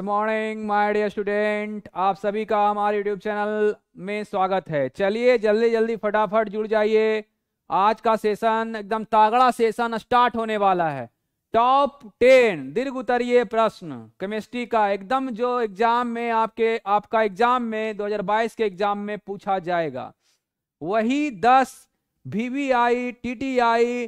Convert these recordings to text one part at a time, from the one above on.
Good morning my dear student आप सभी का हमारे यूट्यूब चैनल में स्वागत है चलिए जल्दी जल्दी फटाफट जुड़ जाइए आज का सेशन एकदम तागड़ा सेशन स्टार्ट होने वाला है टॉप टेन दीर्घ उतरिए प्रश्न केमिस्ट्री का एकदम जो एग्जाम में आपके आपका एग्जाम में 2022 के एग्जाम में पूछा जाएगा वही दस V V I T T I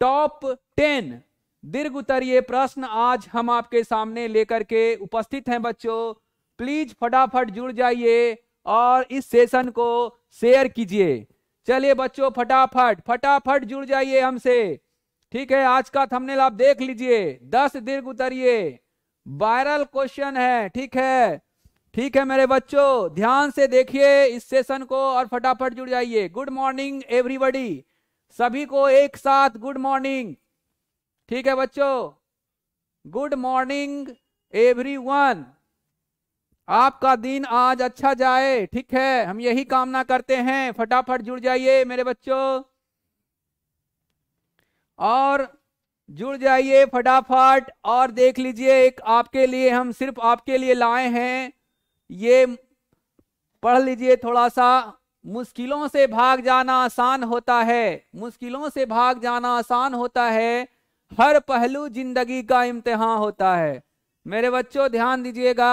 top ten दीर्घ उत्तरीय प्रश्न आज हम आपके सामने लेकर के उपस्थित हैं बच्चों प्लीज फटाफट जुड़ जाइए और इस सेशन को शेयर कीजिए चलिए बच्चों फटाफट फटाफट जुड़ जाइए हमसे ठीक है आज का थंबनेल आप देख लीजिए दस दीर्घ उतरिए वायरल क्वेश्चन है ठीक है ठीक है मेरे बच्चों ध्यान से देखिए इस सेशन को और फटाफट जुड़ जाइए गुड मॉर्निंग एवरीबडी सभी को एक साथ गुड मॉर्निंग ठीक है बच्चों गुड मॉर्निंग एवरी वन आपका दिन आज अच्छा जाए ठीक है हम यही कामना करते हैं फटाफट जुड़ जाइए मेरे बच्चों और जुड़ जाइए फटाफट और देख लीजिए एक आपके लिए हम सिर्फ आपके लिए लाए हैं ये पढ़ लीजिए थोड़ा सा मुश्किलों से भाग जाना आसान होता है मुश्किलों से भाग जाना आसान होता है हर पहलू जिंदगी का इम्तिहान होता है मेरे बच्चों ध्यान दीजिएगा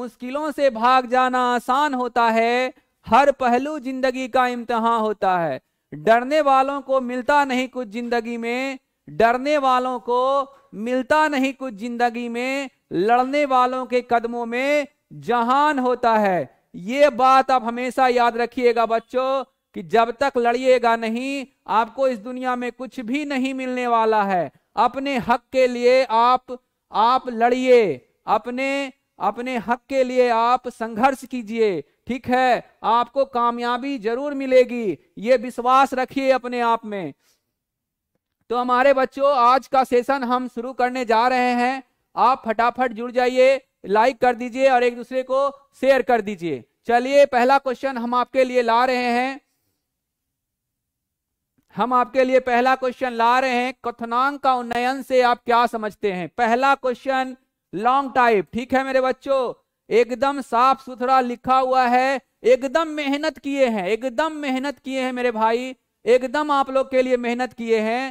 मुश्किलों से भाग जाना आसान होता है हर पहलू जिंदगी का इम्तिहान होता है डरने वालों को मिलता नहीं कुछ जिंदगी में डरने वालों को मिलता नहीं कुछ जिंदगी में लड़ने वालों के कदमों में जहान होता है ये बात आप हमेशा याद रखिएगा बच्चों कि जब तक लड़िएगा नहीं आपको इस दुनिया में कुछ भी नहीं मिलने वाला है अपने हक के लिए आप आप लड़िए अपने अपने हक के लिए आप संघर्ष कीजिए ठीक है आपको कामयाबी जरूर मिलेगी ये विश्वास रखिए अपने आप में तो हमारे बच्चों आज का सेशन हम शुरू करने जा रहे हैं आप फटाफट जुड़ जाइए लाइक कर दीजिए और एक दूसरे को शेयर कर दीजिए चलिए पहला क्वेश्चन हम आपके लिए ला रहे हैं हम आपके लिए पहला क्वेश्चन ला रहे हैं कथनांक का उन्नयन से आप क्या समझते हैं पहला क्वेश्चन लॉन्ग टाइप ठीक है मेरे बच्चों एकदम साफ सुथरा लिखा हुआ है एकदम मेहनत किए हैं एकदम मेहनत किए हैं मेरे भाई एकदम आप लोग के लिए मेहनत किए हैं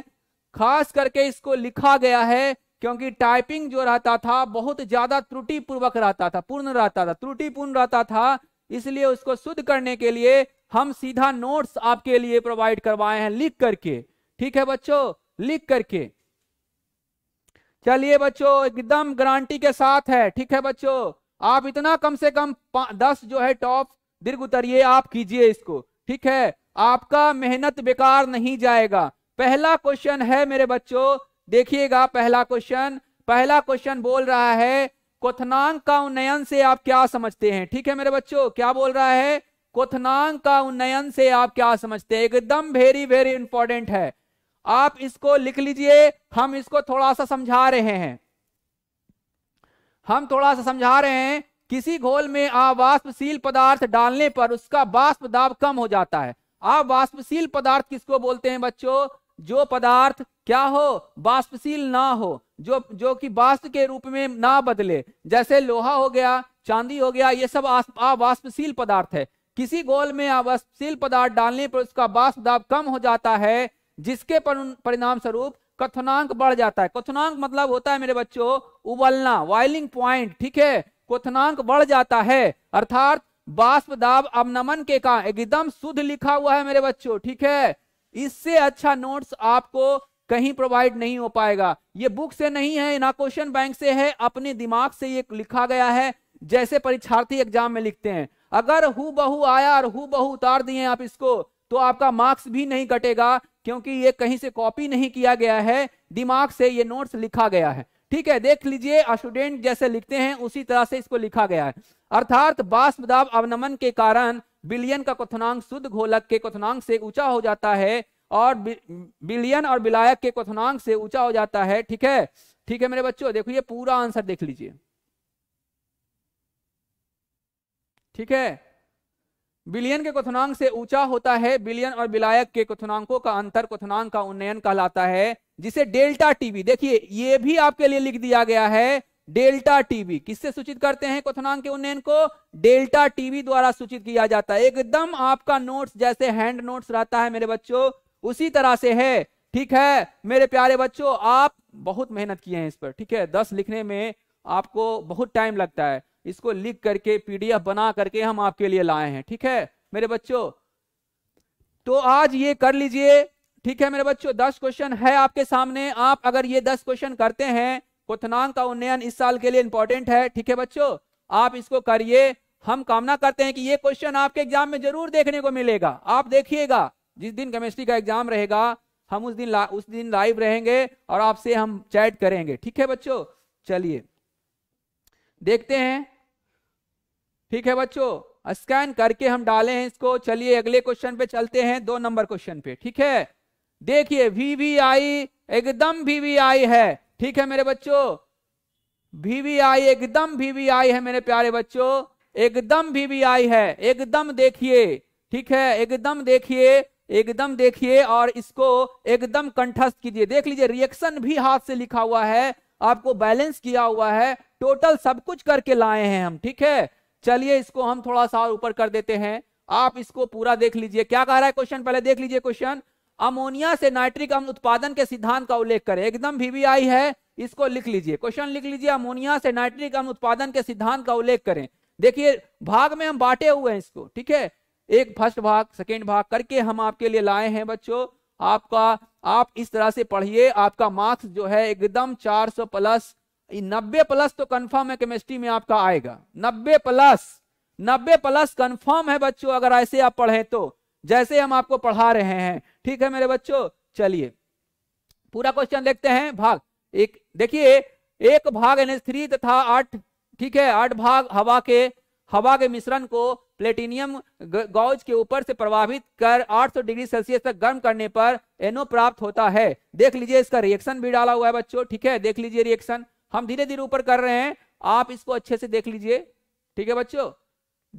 खास करके इसको लिखा गया है क्योंकि टाइपिंग जो रहता था बहुत ज्यादा त्रुटिपूर्वक रहता था पूर्ण रहता था त्रुटिपूर्ण रहता था इसलिए उसको शुद्ध करने के लिए हम सीधा नोट्स आपके लिए प्रोवाइड करवाए हैं लिख करके ठीक है बच्चों लिख करके चलिए बच्चों एकदम गारंटी के साथ है ठीक है बच्चों आप इतना कम से कम दस जो है टॉप दीर्घ उतरिए आप कीजिए इसको ठीक है आपका मेहनत बेकार नहीं जाएगा पहला क्वेश्चन है मेरे बच्चों देखिएगा पहला क्वेश्चन पहला क्वेश्चन बोल रहा है कोथनांग का उन्नयन से आप क्या समझते हैं ठीक है मेरे बच्चों क्या बोल रहा है क्वथनांग का उन्नयन से आप क्या समझते हैं एकदम वेरी वेरी इंपॉर्टेंट है आप इसको लिख लीजिए हम इसको थोड़ा सा समझा रहे हैं हम थोड़ा सा समझा रहे हैं किसी घोल में आप वाष्पशील पदार्थ डालने पर उसका वाष्प दाब कम हो जाता है आप वाष्पशील पदार्थ किसको बोलते हैं बच्चों जो पदार्थ क्या हो वाष्पशील ना हो जो जो कि वाष्प के रूप में ना बदले जैसे लोहा हो गया चांदी हो गया ये सब आप पदार्थ है किसी गोल में अवशील पदार्थ डालने पर उसका बाष्प दाब कम हो जाता है जिसके परिणाम स्वरूप कथनांक बढ़ जाता है कथनांक मतलब होता है मेरे बच्चों उबलना वाइलिंग पॉइंट ठीक है कथनांक बढ़ जाता है अर्थात बाष्प दाब अवनमन के का एकदम शुद्ध लिखा हुआ है मेरे बच्चों ठीक है इससे अच्छा नोट्स आपको कहीं प्रोवाइड नहीं हो पाएगा ये बुक से नहीं है ना क्वेश्चन बैंक से है अपने दिमाग से ये लिखा गया है जैसे परीक्षार्थी एग्जाम में लिखते हैं अगर हु बहु आया और हु बहु उतार दिए आप इसको तो आपका मार्क्स भी नहीं कटेगा क्योंकि ये कहीं से कॉपी नहीं किया गया है दिमाग से ये नोट्स लिखा गया है ठीक है देख लीजिए स्टूडेंट जैसे लिखते हैं उसी तरह से इसको लिखा गया है अर्थात बाष्प अवनमन के कारण बिलियन का क्वनांग शुद्ध घोलक के क्वथनांक से ऊंचा हो जाता है और बिलियन और बिलायक के क्वथनांक से ऊंचा हो जाता है ठीक है ठीक है मेरे बच्चों देखो ये पूरा आंसर देख लीजिए ठीक है बिलियन के क्वथनांक से ऊंचा होता है बिलियन और बिलायक के क्वथनांकों का अंतर क्वथनांक का उन्नयन कहलाता है जिसे डेल्टा टीबी देखिए ये भी आपके लिए लिख दिया गया है डेल्टा टीबी किससे सूचित करते हैं क्वथनांक के उन्नयन को डेल्टा टीबी द्वारा सूचित किया जाता है एकदम आपका नोट्स जैसे हैंड नोट्स रहता है मेरे बच्चों उसी तरह से है ठीक है मेरे प्यारे बच्चों आप बहुत मेहनत किए हैं इस पर ठीक है दस लिखने में आपको बहुत टाइम लगता है इसको लिख करके पीडीएफ बना करके हम आपके लिए लाए हैं ठीक है मेरे बच्चों तो आज ये कर लीजिए ठीक है मेरे बच्चों दस क्वेश्चन है आपके सामने आप अगर ये दस क्वेश्चन करते हैं क्वनांक का उन्नयन इस साल के लिए इंपॉर्टेंट है ठीक है बच्चों आप इसको करिए हम कामना करते हैं कि ये क्वेश्चन आपके एग्जाम में जरूर देखने को मिलेगा आप देखिएगा जिस दिन केमिस्ट्री का एग्जाम रहेगा हम उस दिन उस दिन लाइव रहेंगे और आपसे हम चैट करेंगे ठीक है बच्चों चलिए देखते हैं ठीक है बच्चों स्कैन करके हम डाले हैं इसको चलिए अगले क्वेश्चन पे चलते हैं दो नंबर क्वेश्चन पे ठीक है देखिए वीवीआई एकदम वीवीआई है ठीक है मेरे बच्चों वीवीआई एकदम वीवीआई है मेरे प्यारे बच्चों एकदम वीवीआई है एकदम देखिए ठीक है एकदम देखिए एकदम देखिए और इसको एकदम कंठस्थ कीजिए देख लीजिए रिएक्शन भी हाथ से लिखा हुआ है आपको बैलेंस किया हुआ है टोटल सब कुछ करके लाए हैं हम ठीक है चलिए इसको हम थोड़ा सा और ऊपर कर देते हैं आप इसको पूरा देख लीजिए क्या कह रहा है क्वेश्चन पहले देख लीजिए क्वेश्चन अमोनिया से नाइट्रिक अम्ल उत्पादन के सिद्धांत का उल्लेख करें एकदम वीवीआई है इसको लिख लीजिए क्वेश्चन लिख लीजिए अमोनिया से नाइट्रिक अम्ल उत्पादन के सिद्धांत का उल्लेख करें देखिए भाग में हम बांटे हुए हैं इसको ठीक है एक फर्स्ट भाग सेकेंड भाग करके हम आपके लिए लाए हैं बच्चों आपका आप इस तरह से पढ़िए आपका मार्क्स जो है एकदम चार प्लस नब्बे प्लस तो कंफर्म है केमिस्ट्री में आपका आएगा नब्बे प्लस नब्बे प्लस कंफर्म है बच्चों अगर ऐसे आप पढ़े तो जैसे हम आपको पढ़ा रहे हैं ठीक है मेरे बच्चों चलिए पूरा क्वेश्चन देखते हैं भाग एक देखिए एक भाग एन थ्री तथा आठ ठीक है आठ भाग हवा के हवा के मिश्रण को प्लेटिनियम गौज के ऊपर से प्रभावित कर 800 डिग्री सेल्सियस तक गर्म करने पर एनो प्राप्त होता है देख लीजिए इसका रिएक्शन भी डाला हुआ है बच्चों ठीक है देख लीजिए रिएक्शन हम धीरे धीरे ऊपर कर रहे हैं आप इसको अच्छे से देख लीजिए ठीक है बच्चों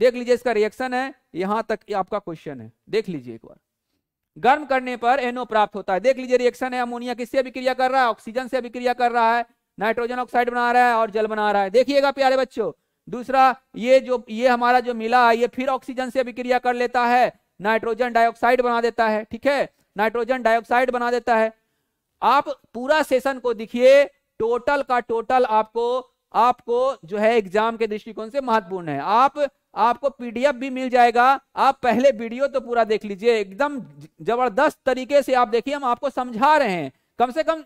देख लीजिए इसका रिएक्शन है यहां तक आपका क्वेश्चन है देख लीजिए एक बार गर्म करने पर एनो प्राप्त होता है देख लीजिए रिएक्शन है अमोनिया किससे अभिक्रिया कर रहा है ऑक्सीजन से अभिक्रिया कर रहा है नाइट्रोजन ऑक्साइड बना रहा है और जल बना रहा है देखिएगा प्यारे बच्चों दूसरा ये जो ये हमारा जो मिला है ये फिर ऑक्सीजन से अभिक्रिया कर लेता है नाइट्रोजन डाइऑक्साइड बना देता है ठीक है नाइट्रोजन डाइऑक्साइड बना देता है आप पूरा सेशन को देखिए टोटल का टोटल आपको आपको जो है एग्जाम के दृष्टिकोण से महत्वपूर्ण है आप आपको पीडीएफ भी मिल जाएगा आप पहले वीडियो तो पूरा देख लीजिए एकदम जबरदस्त तरीके से आप देखिए हम आपको समझा रहे हैं कम से कम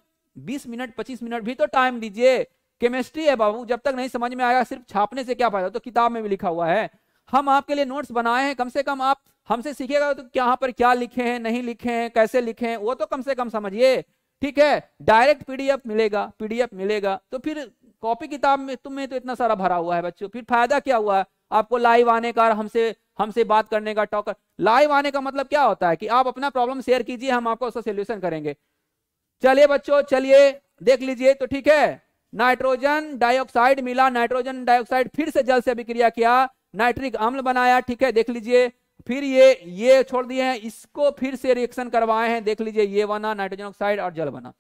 20 मिनट 25 मिनट भी तो टाइम दीजिए केमिस्ट्री है बाबू जब तक नहीं समझ में आएगा सिर्फ छापने से क्या फायदा तो किताब में भी लिखा हुआ है हम आपके लिए नोट्स बनाए हैं कम से कम आप हमसे सीखेगा तो यहाँ पर क्या लिखे हैं नहीं लिखे हैं कैसे लिखे हैं वो तो कम से कम समझिए ठीक है डायरेक्ट पीडीएफ मिलेगा पीडीएफ मिलेगा तो फिर कॉपी किताब में तुम्हें तो इतना सारा भरा हुआ है बच्चों फिर फायदा क्या हुआ है आपको लाइव आने का हमसे हमसे बात करने का टॉकर लाइव आने का मतलब क्या होता है कि आप अपना प्रॉब्लम शेयर कीजिए हम आपको उसका सोल्यूशन करेंगे चलिए बच्चों चलिए देख लीजिए तो ठीक है नाइट्रोजन डाइऑक्साइड मिला नाइट्रोजन डाइऑक्साइड फिर से जल से अभिक्रिया किया नाइट्रिक अम्ल बनाया ठीक है देख लीजिए फिर ये ये छोड़ दिए हैं इसको फिर से रिएक्शन करवाए हैं देख लीजिए ये बना नाइट्रोजन ऑक्साइड और जल बना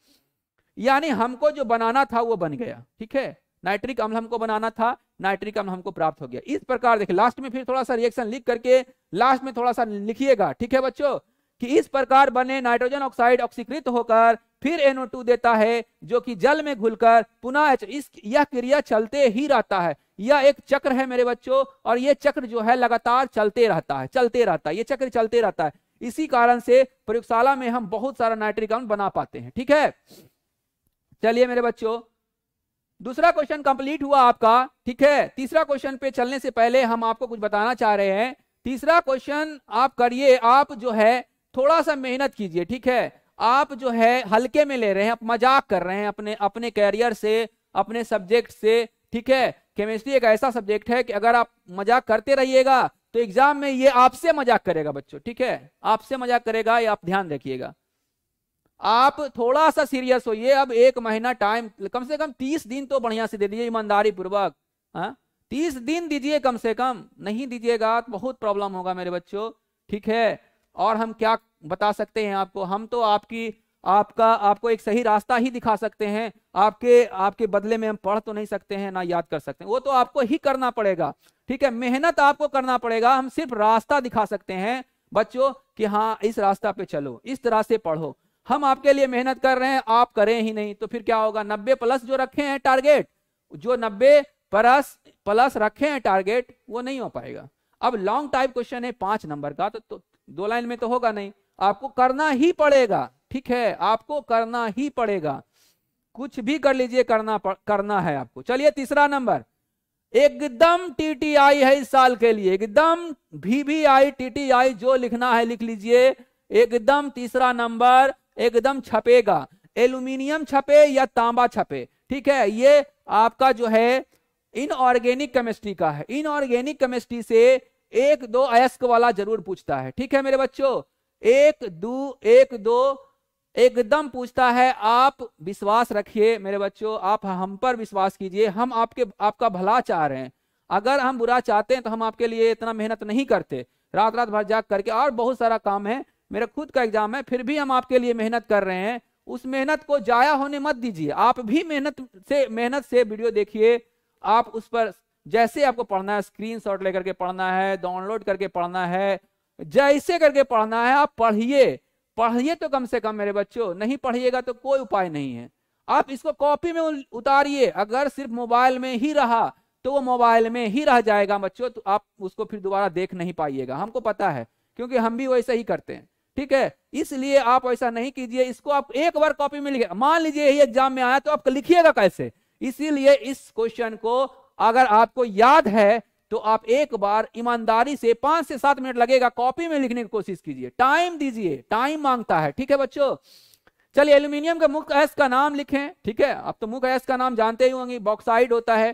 यानी हमको जो बनाना था वो बन गया ठीक है नाइट्रिक अम्ल हमको बनाना था नाइट्रिक अम्ल हमको प्राप्त हो गया इस प्रकार देखिए लास्ट में फिर थोड़ा सा रिएक्शन लिख करके लास्ट में थोड़ा सा लिखिएगा ठीक है बच्चों कि इस प्रकार बने नाइट्रोजन ऑक्साइड ऑक्सीकृत होकर फिर एनओ देता है जो कि जल में घुलकर पुनः यह क्रिया चलते ही रहता है यह एक चक्र है मेरे बच्चों और यह चक्र जो है लगातार चलते रहता है चलते रहता है यह चक्र चलते रहता है इसी कारण से प्रयोगशाला में हम बहुत सारा नाइट्रिक अम्ल बना पाते हैं ठीक है चलिए मेरे बच्चों दूसरा क्वेश्चन कंप्लीट हुआ आपका ठीक है तीसरा क्वेश्चन पे चलने से पहले हम आपको कुछ बताना चाह रहे हैं तीसरा क्वेश्चन आप करिए आप जो है थोड़ा सा मेहनत कीजिए ठीक है आप जो है हल्के में ले रहे हैं आप मजाक कर रहे हैं अपने अपने कैरियर से अपने सब्जेक्ट से ठीक है केमिस्ट्री एक ऐसा सब्जेक्ट है कि अगर आप मजाक करते रहिएगा तो एग्जाम में ये आपसे मजाक करेगा बच्चों ठीक है आपसे मजाक करेगा या आप ध्यान रखिएगा आप थोड़ा सा सीरियस होइए अब एक महीना टाइम कम से कम तीस दिन तो बढ़िया से दे दीजिए ईमानदारी पूर्वक हाँ? तीस दिन दीजिए कम से कम नहीं दीजिएगा तो बहुत प्रॉब्लम होगा मेरे बच्चों ठीक है और हम क्या बता सकते हैं आपको हम तो आपकी आपका आपको एक सही रास्ता ही दिखा सकते हैं आपके आपके बदले में हम पढ़ तो नहीं सकते हैं ना याद कर सकते हैं वो तो आपको ही करना पड़ेगा ठीक है मेहनत आपको करना पड़ेगा हम सिर्फ रास्ता दिखा सकते हैं बच्चों कि हाँ इस रास्ता पे चलो इस तरह से पढ़ो हम आपके लिए मेहनत कर रहे हैं आप करें ही नहीं तो फिर क्या होगा नब्बे प्लस जो रखे हैं टारगेट जो नब्बे प्लस प्लस रखे हैं टारगेट वो नहीं हो पाएगा अब लॉन्ग टाइप क्वेश्चन है पांच नंबर का तो, तो दो लाइन में तो होगा नहीं आपको करना ही पड़ेगा ठीक है आपको करना ही पड़ेगा कुछ भी कर लीजिए करना करना है आपको चलिए तीसरा नंबर एकदम टीटीआई है इस साल के लिए एकदम वीवीआई टीटीआई जो लिखना है लिख लीजिए एकदम तीसरा नंबर एकदम छपेगा एल्यूमिनियम छपे या तांबा छपे ठीक है ये आपका जो है इनऑर्गेनिक केमिस्ट्री का है इनऑर्गेनिक केमिस्ट्री से एक दो अयस्क वाला जरूर पूछता है ठीक है मेरे बच्चों एक दो एक दो एकदम पूछता है आप विश्वास रखिए मेरे बच्चों आप हम पर विश्वास कीजिए हम आपके आपका भला चाह रहे हैं अगर हम बुरा चाहते हैं तो हम आपके लिए इतना मेहनत नहीं करते रात रात भर जाग करके और बहुत सारा काम है मेरा खुद का एग्जाम है फिर भी हम आपके लिए मेहनत कर रहे हैं उस मेहनत को जाया होने मत दीजिए आप भी मेहनत से मेहनत से वीडियो देखिए आप उस पर जैसे आपको पढ़ना है स्क्रीन शॉट लेकर के पढ़ना है डाउनलोड करके पढ़ना है जैसे करके पढ़ना है आप पढ़िए पढ़िए तो कम से कम मेरे बच्चों नहीं पढ़िएगा तो कोई उपाय नहीं है आप इसको कॉपी में उतारिए अगर सिर्फ मोबाइल में ही रहा तो वो मोबाइल में ही रह जाएगा बच्चों तो आप उसको फिर दोबारा देख नहीं पाइएगा हमको पता है क्योंकि हम भी वैसा ही करते हैं ठीक है इसलिए आप ऐसा नहीं कीजिए इसको आप एक बार कॉपी में लिखिए मान लीजिए ये एग्जाम में आया तो आप लिखिएगा कैसे इसीलिए इस क्वेश्चन को अगर आपको याद है तो आप एक बार ईमानदारी से पांच से सात मिनट लगेगा कॉपी में लिखने की कोशिश कीजिए टाइम दीजिए टाइम मांगता है ठीक है बच्चों चलिए एल्यूमिनियम के मुख्य एस का नाम लिखें ठीक है आप तो मुख्य एस का नाम जानते ही होंगे बॉक्साइड होता है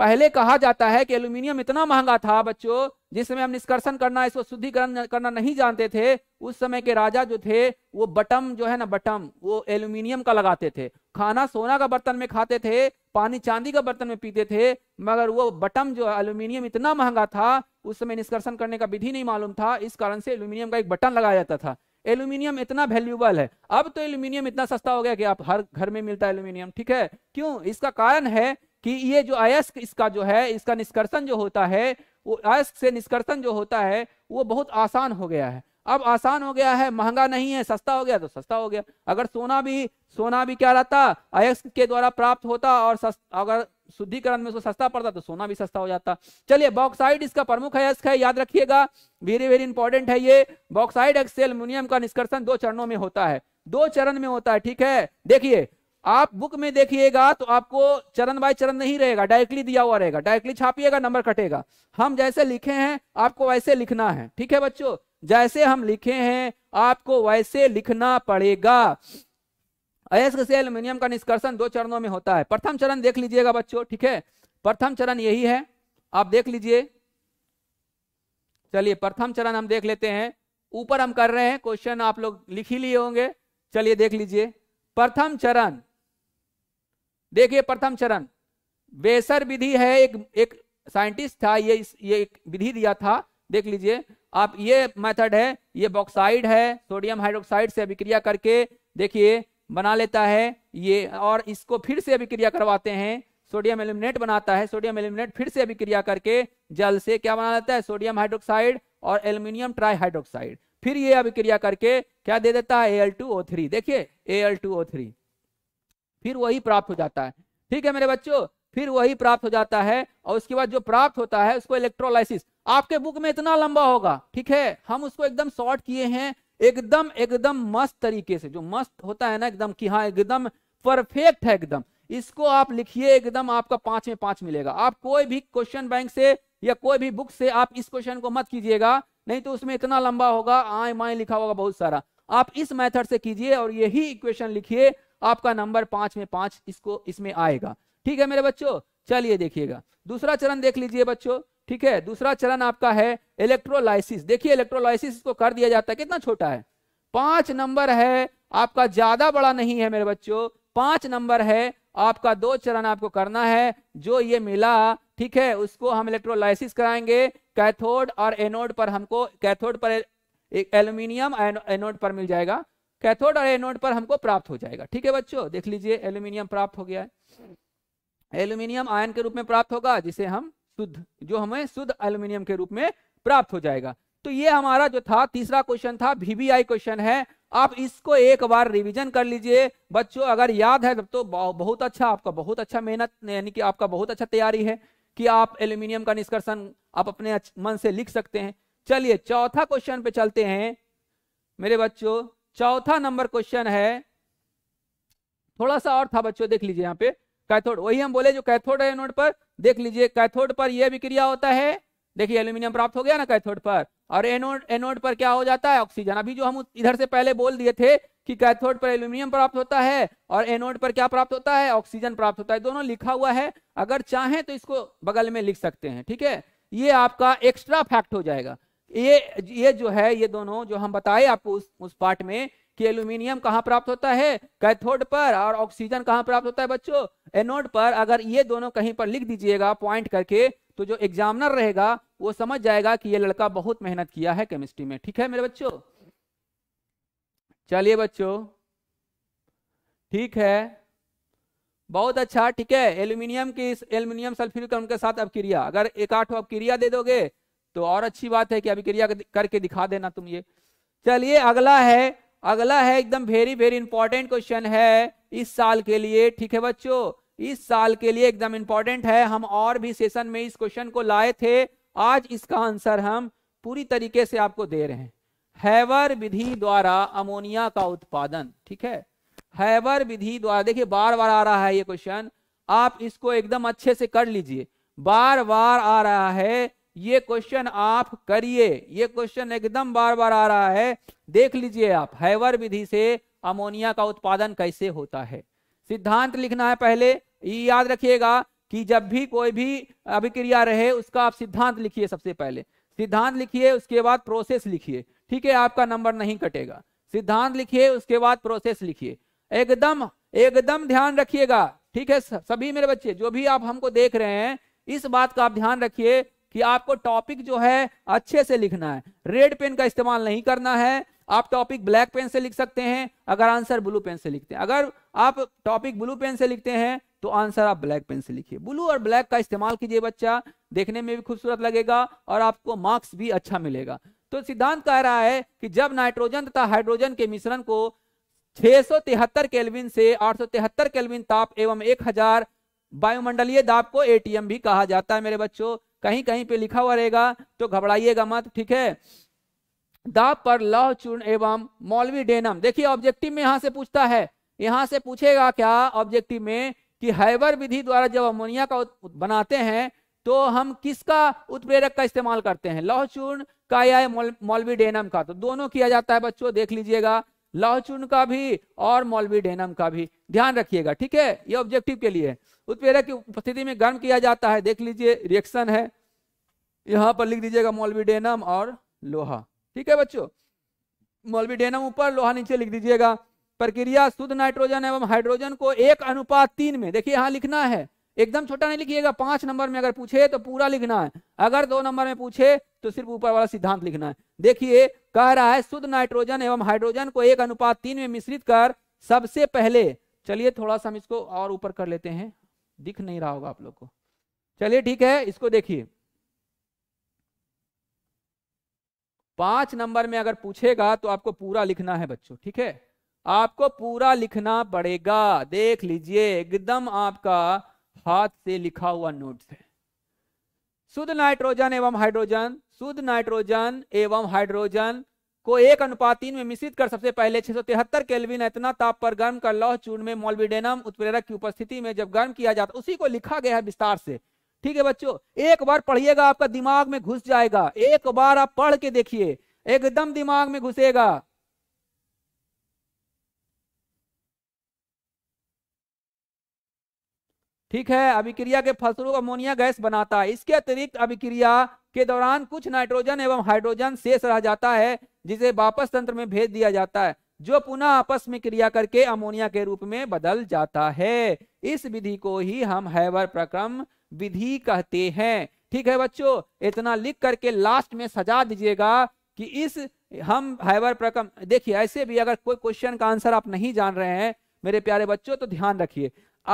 पहले कहा जाता है कि एल्यूमिनियम इतना महंगा था बच्चों जिस समय हम निष्कर्षण करना इसको शुद्धिकरण करना नहीं जानते थे उस समय के राजा जो थे वो बटम जो है ना बटम वो एल्यूमिनियम का लगाते थे खाना सोना का बर्तन में खाते थे पानी चांदी का बर्तन में पीते थे मगर वो बटम जो एल्यूमिनियम इतना महंगा था उस समय निष्कर्षण करने का विधि नहीं मालूम था इस कारण से एल्यूमिनियम का एक बटन लगाया जाता था एल्यूमिनियम इतना वैल्यूबल है अब तो एल्यूमिनियम इतना सस्ता हो गया कि आप हर घर में मिलता है एल्यूमिनियम ठीक है क्यों इसका कारण है कि ये जो अयस्क इसका जो है इसका निष्कर्षण जो होता है वो अयस्क से निष्कर्षण जो होता है वो बहुत आसान हो गया है अब आसान हो गया है महंगा नहीं है सस्ता हो गया तो सस्ता हो गया अगर सोना भी सोना भी क्या रहता अयस्क के द्वारा प्राप्त होता और अगर शुद्धिकरण में उसको सस्ता पड़ता तो सोना भी सस्ता हो जाता चलिए बॉक्साइड इसका प्रमुख अयस्क है याद रखिएगा वेरी वेरी इंपॉर्टेंट है ये बॉक्साइड एक्स एल्यूमिनियम का निष्कर्षण दो चरणों में होता है दो चरण में होता है ठीक है देखिए आप बुक में देखिएगा तो आपको चरण बाय चरण नहीं रहेगा डायरेक्टली दिया हुआ रहेगा डायरेक्टली छापिएगा नंबर कटेगा हम जैसे लिखे हैं आपको वैसे लिखना है ठीक है बच्चों जैसे हम लिखे हैं आपको वैसे लिखना पड़ेगा अयस्क से एल्यूमिनियम का निष्कर्षण दो चरणों में होता है प्रथम चरण देख लीजिएगा बच्चों ठीक है प्रथम चरण यही है आप देख लीजिए चलिए प्रथम चरण हम देख लेते हैं ऊपर हम कर रहे हैं क्वेश्चन आप लोग लिख ही लिए होंगे चलिए देख लीजिए प्रथम चरण देखिए प्रथम चरण बेसर विधि है एक एक साइंटिस्ट था ये ये एक विधि दिया था देख लीजिए आप ये मेथड है ये बॉक्साइड है सोडियम हाइड्रोक्साइड से अभिक्रिया करके देखिए बना लेता है ये और इसको फिर से अभिक्रिया करवाते हैं सोडियम एल्यूमिनेट बनाता है सोडियम एल्यूमिनेट फिर से अभिक्रिया करके जल से क्या बना लेता है सोडियम हाइड्रोक्साइड और एल्यूमिनियम ट्राई फिर ये अभिक्रिया करके क्या दे देता है ए देखिए ए फिर वही प्राप्त हो जाता है ठीक है मेरे बच्चों फिर वही प्राप्त हो जाता है और उसके बाद जो प्राप्त होता है उसको इलेक्ट्रोलाइसिस आपके बुक में इतना लंबा होगा ठीक है हम उसको एकदम शॉर्ट किए हैं एकदम एकदम मस्त तरीके से जो मस्त होता है ना एकदम कि हाँ एकदम परफेक्ट है एकदम इसको आप लिखिए एकदम आपका पांच में पांच मिलेगा आप कोई भी क्वेश्चन बैंक से या कोई भी बुक से आप इस क्वेश्चन को मत कीजिएगा नहीं तो उसमें इतना लंबा होगा आए माए लिखा होगा बहुत सारा आप इस मेथड से कीजिए और यही इक्वेशन लिखिए आपका नंबर पांच में पांच इसको इसमें आएगा ठीक है मेरे बच्चों चलिए देखिएगा दूसरा चरण देख लीजिए बच्चों ठीक है दूसरा चरण आपका है इलेक्ट्रोलाइसिस देखिए इलेक्ट्रोलाइसिस को कर दिया जाता है कितना छोटा है पांच नंबर है आपका ज्यादा बड़ा नहीं है मेरे बच्चों पांच नंबर है आपका दो चरण आपको करना है जो ये मिला ठीक है उसको हम इलेक्ट्रोलाइसिस कराएंगे कैथोड और एनोड पर हमको कैथोड पर एक एल्यूमिनियम एनोड पर मिल जाएगा कैथोड और एनोड पर हमको प्राप्त हो जाएगा ठीक है बच्चों देख लीजिए एल्यूमिनियम प्राप्त हो गया है एल्यूमिनियम आयन के रूप में प्राप्त होगा जिसे हम शुद्ध जो हमें शुद्ध एल्यूमिनियम के रूप में प्राप्त हो जाएगा तो ये हमारा जो था तीसरा क्वेश्चन था भीबीआई क्वेश्चन है आप इसको एक बार रिवीजन कर लीजिए बच्चों अगर याद है तो बहुत अच्छा आपका बहुत अच्छा मेहनत यानी कि आपका बहुत अच्छा तैयारी है कि आप एल्यूमिनियम का निष्कर्षण आप अपने मन से लिख सकते हैं चलिए चौथा क्वेश्चन पे चलते हैं मेरे बच्चों चौथा नंबर क्वेश्चन है थोड़ा सा और था बच्चों देख लीजिए यहाँ पे कैथोड वही हम बोले जो कैथोड है नोट पर देख लीजिए कैथोड पर यह विक्रिया होता है देखिए एल्यूमिनियम प्राप्त हो गया ना कैथोड पर और एनोड एनोड पर क्या हो जाता है ऑक्सीजन अभी जो हम इधर से पहले बोल दिए थे कि कैथोड पर एल्यूमिनियम प्राप्त होता है और एनोड पर क्या प्राप्त होता है ऑक्सीजन प्राप्त होता है दोनों लिखा हुआ है अगर चाहें तो इसको बगल में लिख सकते हैं ठीक है ये आपका एक्स्ट्रा फैक्ट हो जाएगा ये ये जो है ये दोनों जो हम बताए आपको उस, उस पार्ट में कि एल्यूमिनियम कहाँ प्राप्त होता है कैथोड पर और ऑक्सीजन कहाँ प्राप्त होता है बच्चों एनोड पर अगर ये दोनों कहीं पर लिख दीजिएगा पॉइंट करके तो जो एग्जामिनर रहेगा वो समझ जाएगा कि ये लड़का बहुत मेहनत किया है केमिस्ट्री में ठीक है मेरे बच्चों चलिए बच्चों ठीक है बहुत अच्छा ठीक है एल्यूमिनियम की एल्यूमिनियम सल्फ्यूरिक अम्ल के साथ अपक्रिया अगर एक आठ अपक्रिया दे दोगे तो और अच्छी बात है कि अभिक्रिया करके दिखा देना तुम ये चलिए अगला है अगला है एकदम वेरी वेरी इंपॉर्टेंट क्वेश्चन है इस साल के लिए ठीक है बच्चों इस साल के लिए एकदम इंपॉर्टेंट है हम और भी सेशन में इस क्वेश्चन को लाए थे आज इसका आंसर हम पूरी तरीके से आपको दे रहे हैं हैवर विधि द्वारा अमोनिया का उत्पादन ठीक है हैवर विधि द्वारा देखिए बार बार आ रहा है ये क्वेश्चन आप इसको एकदम अच्छे से कर लीजिए बार बार आ रहा है ये क्वेश्चन आप करिए ये क्वेश्चन एकदम बार बार आ रहा है देख लीजिए आप हैवर विधि से अमोनिया का उत्पादन कैसे होता है सिद्धांत लिखना है पहले ये याद रखिएगा कि जब भी कोई भी अभिक्रिया रहे उसका आप सिद्धांत लिखिए सबसे पहले सिद्धांत लिखिए उसके बाद प्रोसेस लिखिए ठीक है आपका नंबर नहीं कटेगा सिद्धांत लिखिए उसके बाद प्रोसेस लिखिए एकदम एकदम ध्यान रखिएगा ठीक है सभी मेरे बच्चे जो भी आप हमको देख रहे हैं इस बात का आप ध्यान रखिए कि आपको टॉपिक जो है अच्छे से लिखना है रेड पेन का इस्तेमाल नहीं करना है आप टॉपिक ब्लैक पेन से लिख सकते हैं अगर आंसर ब्लू पेन से लिखते हैं अगर आप टॉपिक ब्लू पेन से लिखते हैं तो आंसर आप ब्लैक पेन से लिखिए ब्लू और ब्लैक का इस्तेमाल कीजिए बच्चा देखने में भी खूबसूरत लगेगा और आपको मार्क्स भी अच्छा मिलेगा तो सिद्धांत कह रहा है कि जब नाइट्रोजन तथा हाइड्रोजन के मिश्रण को छह सौ तिहत्तर केलविन से तिहत्तर केल्विन ताप एवं 1000 वायुमंडलीय दाब को एटीएम भी कहा जाता है मेरे बच्चों कहीं कहीं पे लिखा हुआ रहेगा तो घबराइएगा मत ठीक है दा पर लौह चूर्ण एवं मौलवी डेनम देखिए ऑब्जेक्टिव में यहां से पूछता है यहां से पूछेगा क्या ऑब्जेक्टिव में कि हाइबर विधि द्वारा जब अमोनिया का बनाते हैं तो हम किसका उत्प्रेरक का इस्तेमाल करते हैं लौह चूर्ण का या मौलवी डेनम का तो दोनों किया जाता है बच्चों देख लीजिएगा लौह चूर्ण का भी और मौलवी डेनम का भी ध्यान रखिएगा ठीक है ये ऑब्जेक्टिव के लिए उत्पेरक की उपस्थिति में गर्म किया जाता है देख लीजिए रिएक्शन है यहाँ पर लिख दीजिएगा मोलविडेनम और लोहा ठीक है बच्चों मोलविडेनम ऊपर लोहा नीचे लिख दीजिएगा प्रक्रिया शुद्ध नाइट्रोजन एवं हाइड्रोजन को एक अनुपात तीन में देखिए यहाँ लिखना है एकदम छोटा नहीं लिखिएगा पांच नंबर में अगर पूछे तो पूरा लिखना है अगर दो नंबर में पूछे तो सिर्फ ऊपर वाला सिद्धांत लिखना है देखिए कह रहा है शुद्ध नाइट्रोजन एवं हाइड्रोजन को एक अनुपात तीन में मिश्रित कर सबसे पहले चलिए थोड़ा सा हम इसको और ऊपर कर लेते हैं दिख नहीं रहा होगा आप लोग को चलिए ठीक है इसको देखिए पांच नंबर में अगर पूछेगा तो आपको पूरा लिखना है बच्चों ठीक है आपको पूरा लिखना पड़ेगा देख लीजिए एकदम आपका हाथ से लिखा हुआ नोट है शुद्ध नाइट्रोजन एवं हाइड्रोजन शुद्ध नाइट्रोजन एवं हाइड्रोजन को एक अनुपात तीन में मिश्रित कर सबसे पहले छह सौ तिहत्तर केल्विन इतना ताप पर गर्म कर लौह चूर्ण में मोलबिडेनम उत्प्रेरक की उपस्थिति में जब गर्म किया जाता उसी को लिखा गया है विस्तार से ठीक है बच्चों एक बार पढ़िएगा आपका दिमाग में घुस जाएगा एक बार आप पढ़ के देखिए एकदम दिमाग में घुसेगा ठीक है अभिक्रिया के फलस्वरूप अमोनिया गैस बनाता है इसके अतिरिक्त अभिक्रिया के दौरान कुछ नाइट्रोजन एवं हाइड्रोजन शेष रह जाता है जिसे वापस तंत्र में भेज दिया जाता है जो पुनः आपस में क्रिया करके अमोनिया के रूप में बदल जाता है इस विधि को ही हम हैवर प्रक्रम विधि कहते हैं ठीक है बच्चों इतना लिख करके लास्ट में सजा दीजिएगा कि इस हम हैवर प्रक्रम देखिए ऐसे भी अगर कोई क्वेश्चन का आंसर आप नहीं जान रहे हैं मेरे प्यारे बच्चों तो ध्यान रखिए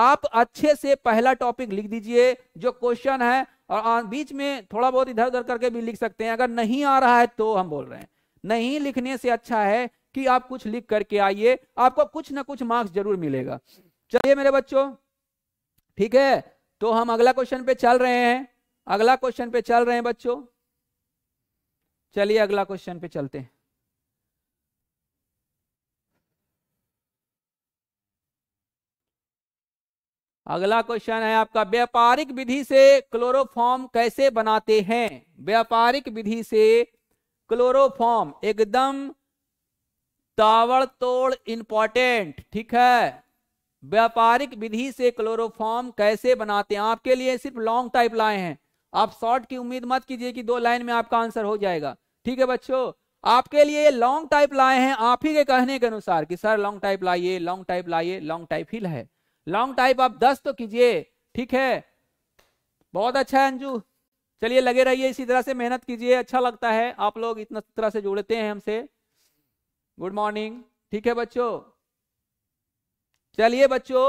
आप अच्छे से पहला टॉपिक लिख दीजिए जो क्वेश्चन है और बीच में थोड़ा बहुत इधर उधर करके भी लिख सकते हैं अगर नहीं आ रहा है तो हम बोल रहे हैं नहीं लिखने से अच्छा है कि आप कुछ लिख करके आइए आपको कुछ ना कुछ मार्क्स जरूर मिलेगा चलिए मेरे बच्चों ठीक है तो हम अगला क्वेश्चन पे चल रहे हैं अगला क्वेश्चन पे चल रहे हैं बच्चों चलिए अगला क्वेश्चन पे चलते हैं अगला क्वेश्चन है आपका व्यापारिक विधि से क्लोरोफॉर्म कैसे बनाते हैं व्यापारिक विधि से क्लोरोफॉर्म एकदम ताबड़तोड़ इंपॉर्टेंट ठीक है व्यापारिक विधि से क्लोरोफॉर्म कैसे बनाते हैं आपके लिए सिर्फ लॉन्ग टाइप लाए हैं आप शॉर्ट की उम्मीद मत कीजिए कि दो लाइन में आपका आंसर हो जाएगा ठीक है बच्चों आपके लिए लॉन्ग टाइप लाए हैं आप ही के कहने के अनुसार कि सर लॉन्ग टाइप लाइए लॉन्ग टाइप लाइए लॉन्ग टाइप ही है लॉन्ग टाइप आप दस तो कीजिए ठीक है बहुत अच्छा है अंजू चलिए लगे रहिए इसी तरह से मेहनत कीजिए अच्छा लगता है आप लोग इतना तरह से जुड़ते हैं हमसे गुड मॉर्निंग ठीक है बच्चों चलिए बच्चों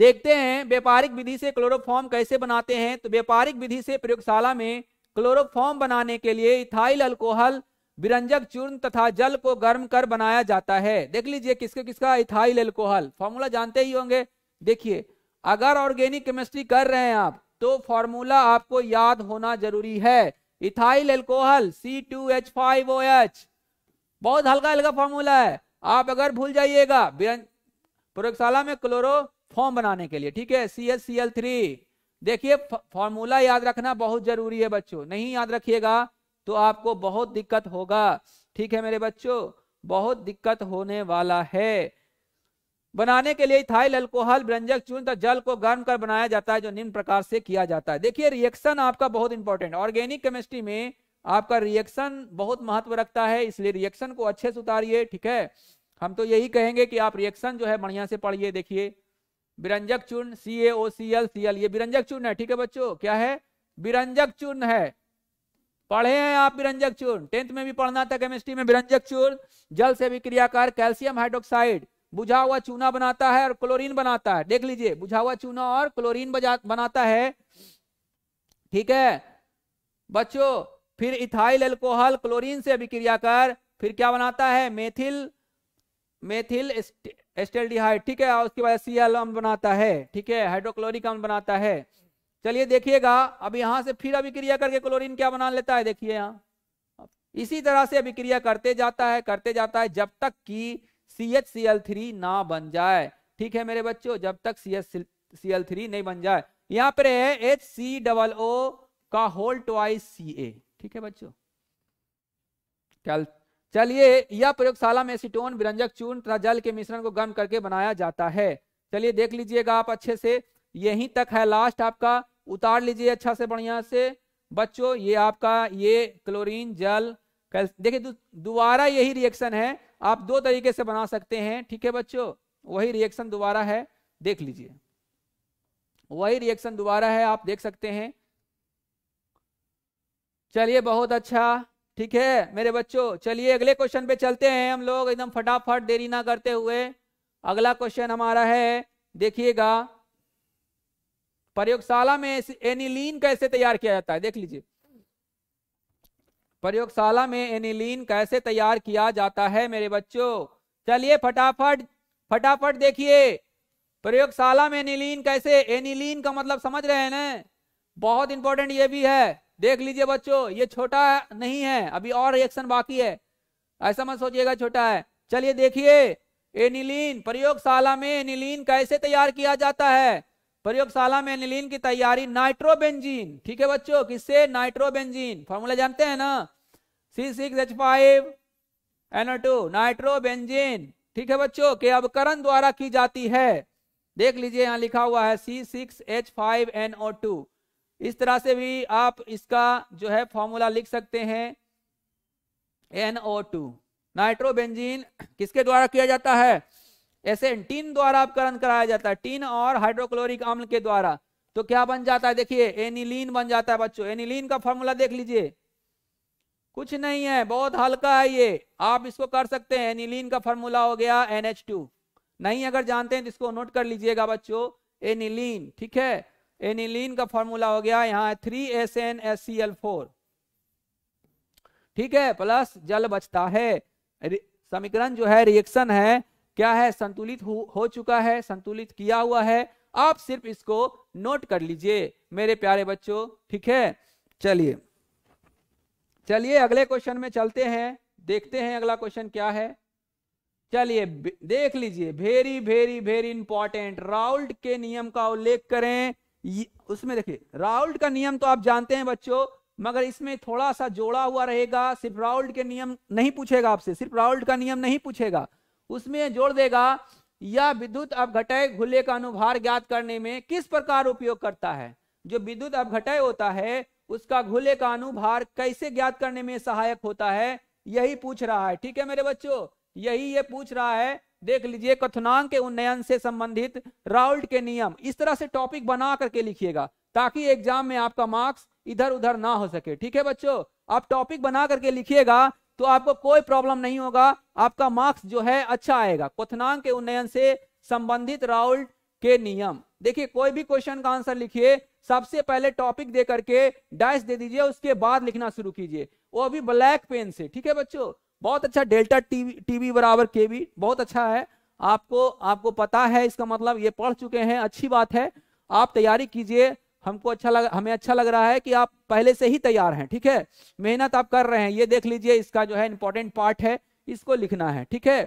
देखते हैं व्यापारिक विधि से क्लोरोफॉर्म कैसे बनाते हैं तो व्यापारिक विधि से प्रयोगशाला में क्लोरोफॉर्म बनाने के लिए इथाइल अल्कोहल विरंजक चूर्ण तथा जल को गर्म कर बनाया जाता है देख लीजिए किसके किसका इथाइल अल्कोहल फॉर्मूला जानते ही होंगे देखिए अगर ऑर्गेनिक केमिस्ट्री कर रहे हैं आप तो फॉर्मूला आपको याद होना जरूरी है ethyl alcohol C two H five O H बहुत हल्का हल्का फॉर्मूला है आप अगर भूल जाइएगा प्रयोगशाला में क्लोरो फॉर्म बनाने के लिए ठीक है C S C L three देखिए फॉर्मूला याद रखना बहुत जरूरी है बच्चों नहीं याद रखिएगा तो आपको बहुत दिक्कत होगा ठीक है मेरे बच्चों बहुत दिक्कत होने वाला है बनाने के लिए इथाइल अल्कोहल व्यंजक चूर्ण तथा जल को गर्म कर बनाया जाता है जो निम्न प्रकार से किया जाता है देखिए रिएक्शन आपका बहुत इंपॉर्टेंट ऑर्गेनिक केमिस्ट्री में आपका रिएक्शन बहुत महत्व रखता है इसलिए रिएक्शन को अच्छे से उतारिए ठीक है हम तो यही कहेंगे कि आप रिएक्शन जो है बढ़िया से पढ़िए देखिए बिरंजक चूर्ण सी ए ओ सी एल सी एल ये बिरंजक चूर्ण है ठीक है बच्चों क्या है बिरंजक चूर्ण है पढ़े हैं आप बिरंजक चूर्ण टेंथ में भी पढ़ना था केमिस्ट्री में बिरंजक चूर्ण जल से भी क्रियाकार कैल्शियम हाइड्रोक्साइड बुझा हुआ चूना बनाता है और क्लोरीन बनाता है देख लीजिए बुझा हुआ चूना और क्लोरीन बनाता है ठीक है बच्चों फिर इथाइल एल्कोहल क्लोरीन से अभिक्रिया कर फिर क्या बनाता है मेथिल मेथिल एस्टेल्डिहाइड ठीक है और उसके बाद सी एल बनाता है ठीक है हाइड्रोक्लोरिक अम्ल बनाता है चलिए देखिएगा अब यहां से फिर अभिक्रिया करके क्लोरीन क्या बना लेता है देखिए यहाँ इसी तरह से अभिक्रिया करते जाता है करते जाता है जब तक कि C H C L three ना बन जाए ठीक है मेरे बच्चों जब तक C H C L three नहीं बन जाए यहाँ पर है एच सी डबल ओ का होल ट्वाइस सी ए ठीक है बच्चों चल चलिए यह प्रयोगशाला में एसीटोन विरंजक चून तथा जल के मिश्रण को गर्म करके बनाया जाता है चलिए देख लीजिएगा आप अच्छे से यहीं तक है लास्ट आपका उतार लीजिए अच्छा से बढ़िया से बच्चों ये आपका ये क्लोरीन जल देखिए दोबारा दु, यही रिएक्शन है आप दो तरीके से बना सकते हैं ठीक है बच्चों वही रिएक्शन दोबारा है देख लीजिए वही रिएक्शन दोबारा है आप देख सकते हैं चलिए बहुत अच्छा ठीक है मेरे बच्चों चलिए अगले क्वेश्चन पे चलते हैं हम लोग एकदम फटाफट देरी ना करते हुए अगला क्वेश्चन हमारा है देखिएगा प्रयोगशाला में एनिलीन कैसे तैयार किया जाता है देख लीजिए प्रयोगशाला में एनिलीन कैसे तैयार किया जाता है मेरे बच्चों चलिए फटाफट फटाफट देखिए प्रयोगशाला में एनिलीन कैसे एनिलीन का मतलब समझ रहे हैं ना बहुत इंपॉर्टेंट ये भी है देख लीजिए बच्चों ये छोटा नहीं है अभी और रिएक्शन बाकी है ऐसा मत सोचिएगा छोटा है चलिए देखिए एनिलीन प्रयोगशाला में एनिलीन कैसे तैयार किया जाता है प्रयोगशाला में एनिलीन की तैयारी नाइट्रोबेंजीन ठीक है बच्चों किससे नाइट्रोबेंजीन फॉर्मूला जानते हैं ना C6H5 NO2 बेंजीन ठीक है बच्चों के अवकरण द्वारा की जाती है देख लीजिए यहाँ लिखा हुआ है C6H5NO2 इस तरह से भी आप इसका जो है फॉर्मूला लिख सकते हैं NO2 बेंजीन किसके द्वारा किया जाता है टीन द्वारा अपकरण कराया जाता है टीन और हाइड्रोक्लोरिक अम्ल के द्वारा तो क्या बन जाता है देखिए एनिलीन बन जाता है बच्चों एनिलीन का फॉर्मूला देख लीजिए कुछ नहीं है बहुत हल्का है ये आप इसको कर सकते हैं एनिलीन का फॉर्मूला हो गया एन नहीं अगर जानते हैं तो इसको नोट कर लीजिएगा बच्चों एनिलीन ठीक है एनिलीन का फॉर्मूला हो गया यहाँ three S N S C L four ठीक है प्लस जल बचता है समीकरण जो है रिएक्शन है क्या है संतुलित हो चुका है संतुलित किया हुआ है आप सिर्फ इसको नोट कर लीजिए मेरे प्यारे बच्चों ठीक है चलिए चलिए अगले क्वेश्चन में चलते हैं देखते हैं अगला क्वेश्चन क्या है चलिए देख लीजिए very very very important Raoult के नियम का उल्लेख करें उसमें देखिए राउल्ट का नियम तो आप जानते हैं बच्चों मगर इसमें थोड़ा सा जोड़ा हुआ रहेगा सिर्फ राउल्ट के नियम नहीं पूछेगा आपसे सिर्फ राउल्ट का नियम नहीं पूछेगा उसमें जोड़ देगा या विद्युत अपघटय घुले का अनुभार ज्ञात करने में किस प्रकार उपयोग करता है जो विद्युत अपघटय होता है उसका घुले का अनुभार कैसे ज्ञात करने में सहायक होता है यही पूछ रहा है ठीक है मेरे बच्चों यही ये पूछ रहा है देख लीजिए कथनांक के उन्नयन से संबंधित राउल के नियम इस तरह से टॉपिक बना करके लिखिएगा ताकि एग्जाम में आपका मार्क्स इधर उधर ना हो सके ठीक है बच्चों आप टॉपिक बना करके लिखिएगा तो आपको कोई प्रॉब्लम नहीं होगा आपका मार्क्स जो है अच्छा आएगा क्वथनांक के उन्नयन से संबंधित राउल के नियम देखिए कोई भी क्वेश्चन का आंसर लिखिए सबसे पहले टॉपिक दे करके डैश दे दीजिए उसके बाद लिखना शुरू कीजिए वो अभी ब्लैक पेन से ठीक है बच्चों बहुत अच्छा डेल्टा टीवी टीवी बराबर के भी बहुत अच्छा है आपको आपको पता है इसका मतलब ये पढ़ चुके हैं अच्छी बात है आप तैयारी कीजिए हमको अच्छा लग हमें अच्छा लग रहा है कि आप पहले से ही तैयार हैं ठीक है मेहनत आप कर रहे हैं ये देख लीजिए इसका जो है इंपॉर्टेंट पार्ट है इसको लिखना है ठीक है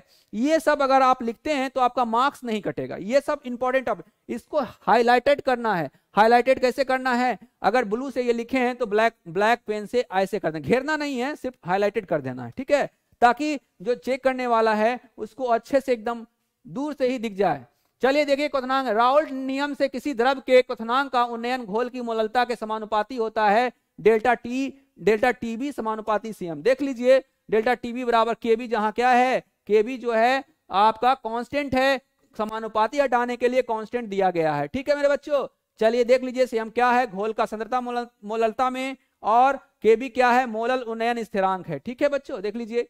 ये सब अगर आप लिखते हैं तो आपका मार्क्स नहीं कटेगा ये सब इंपॉर्टेंट इसको हाईलाइटेड करना है हाईलाइटेड कैसे करना है अगर ब्लू से ये लिखे हैं तो ब्लैक ब्लैक पेन से ऐसे कर देना घेरना नहीं है सिर्फ हाईलाइटेड कर देना है ठीक है ताकि जो चेक करने वाला है उसको अच्छे से एकदम दूर से ही दिख जाए चलिए देखिए क्वनांग राउल नियम से किसी द्रव के क्वनांग का उन्नयन घोल की मोललता के समानुपाती होता है डेल्टा टी डेल्टा टीबी समानुपाती सीएम देख लीजिए डेल्टा टीबी बराबर के बी जहां क्या है केबी जो है आपका कांस्टेंट है समानुपाती हटाने के लिए कांस्टेंट दिया गया है ठीक है मेरे बच्चों चलिए देख लीजिए सीएम क्या है घोल का सांद्रता मोललता में और के बी क्या है मोलल उन्नयन स्थिरांक है ठीक है बच्चों देख लीजिए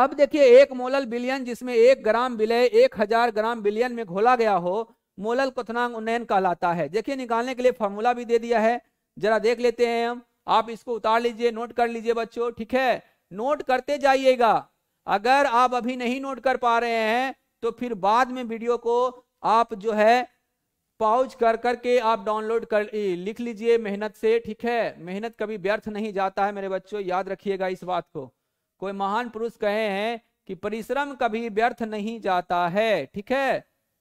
अब देखिए एक मोलल बिलियन जिसमें एक ग्राम विलय एक हजार ग्राम बिलियन में घोला गया हो मोलल कथनांग उन्नयन कहलाता है देखिए निकालने के लिए फॉर्मूला भी दे दिया है जरा देख लेते हैं हम आप इसको उतार लीजिए नोट कर लीजिए बच्चों ठीक है नोट करते जाइएगा अगर आप अभी नहीं नोट कर पा रहे हैं तो फिर बाद में वीडियो को आप जो है पाउच कर करके आप डाउनलोड कर लिख लीजिए मेहनत से ठीक है मेहनत कभी व्यर्थ नहीं जाता है मेरे बच्चों याद रखिएगा इस बात को कोई महान पुरुष कहे हैं कि परिश्रम कभी व्यर्थ नहीं जाता है ठीक है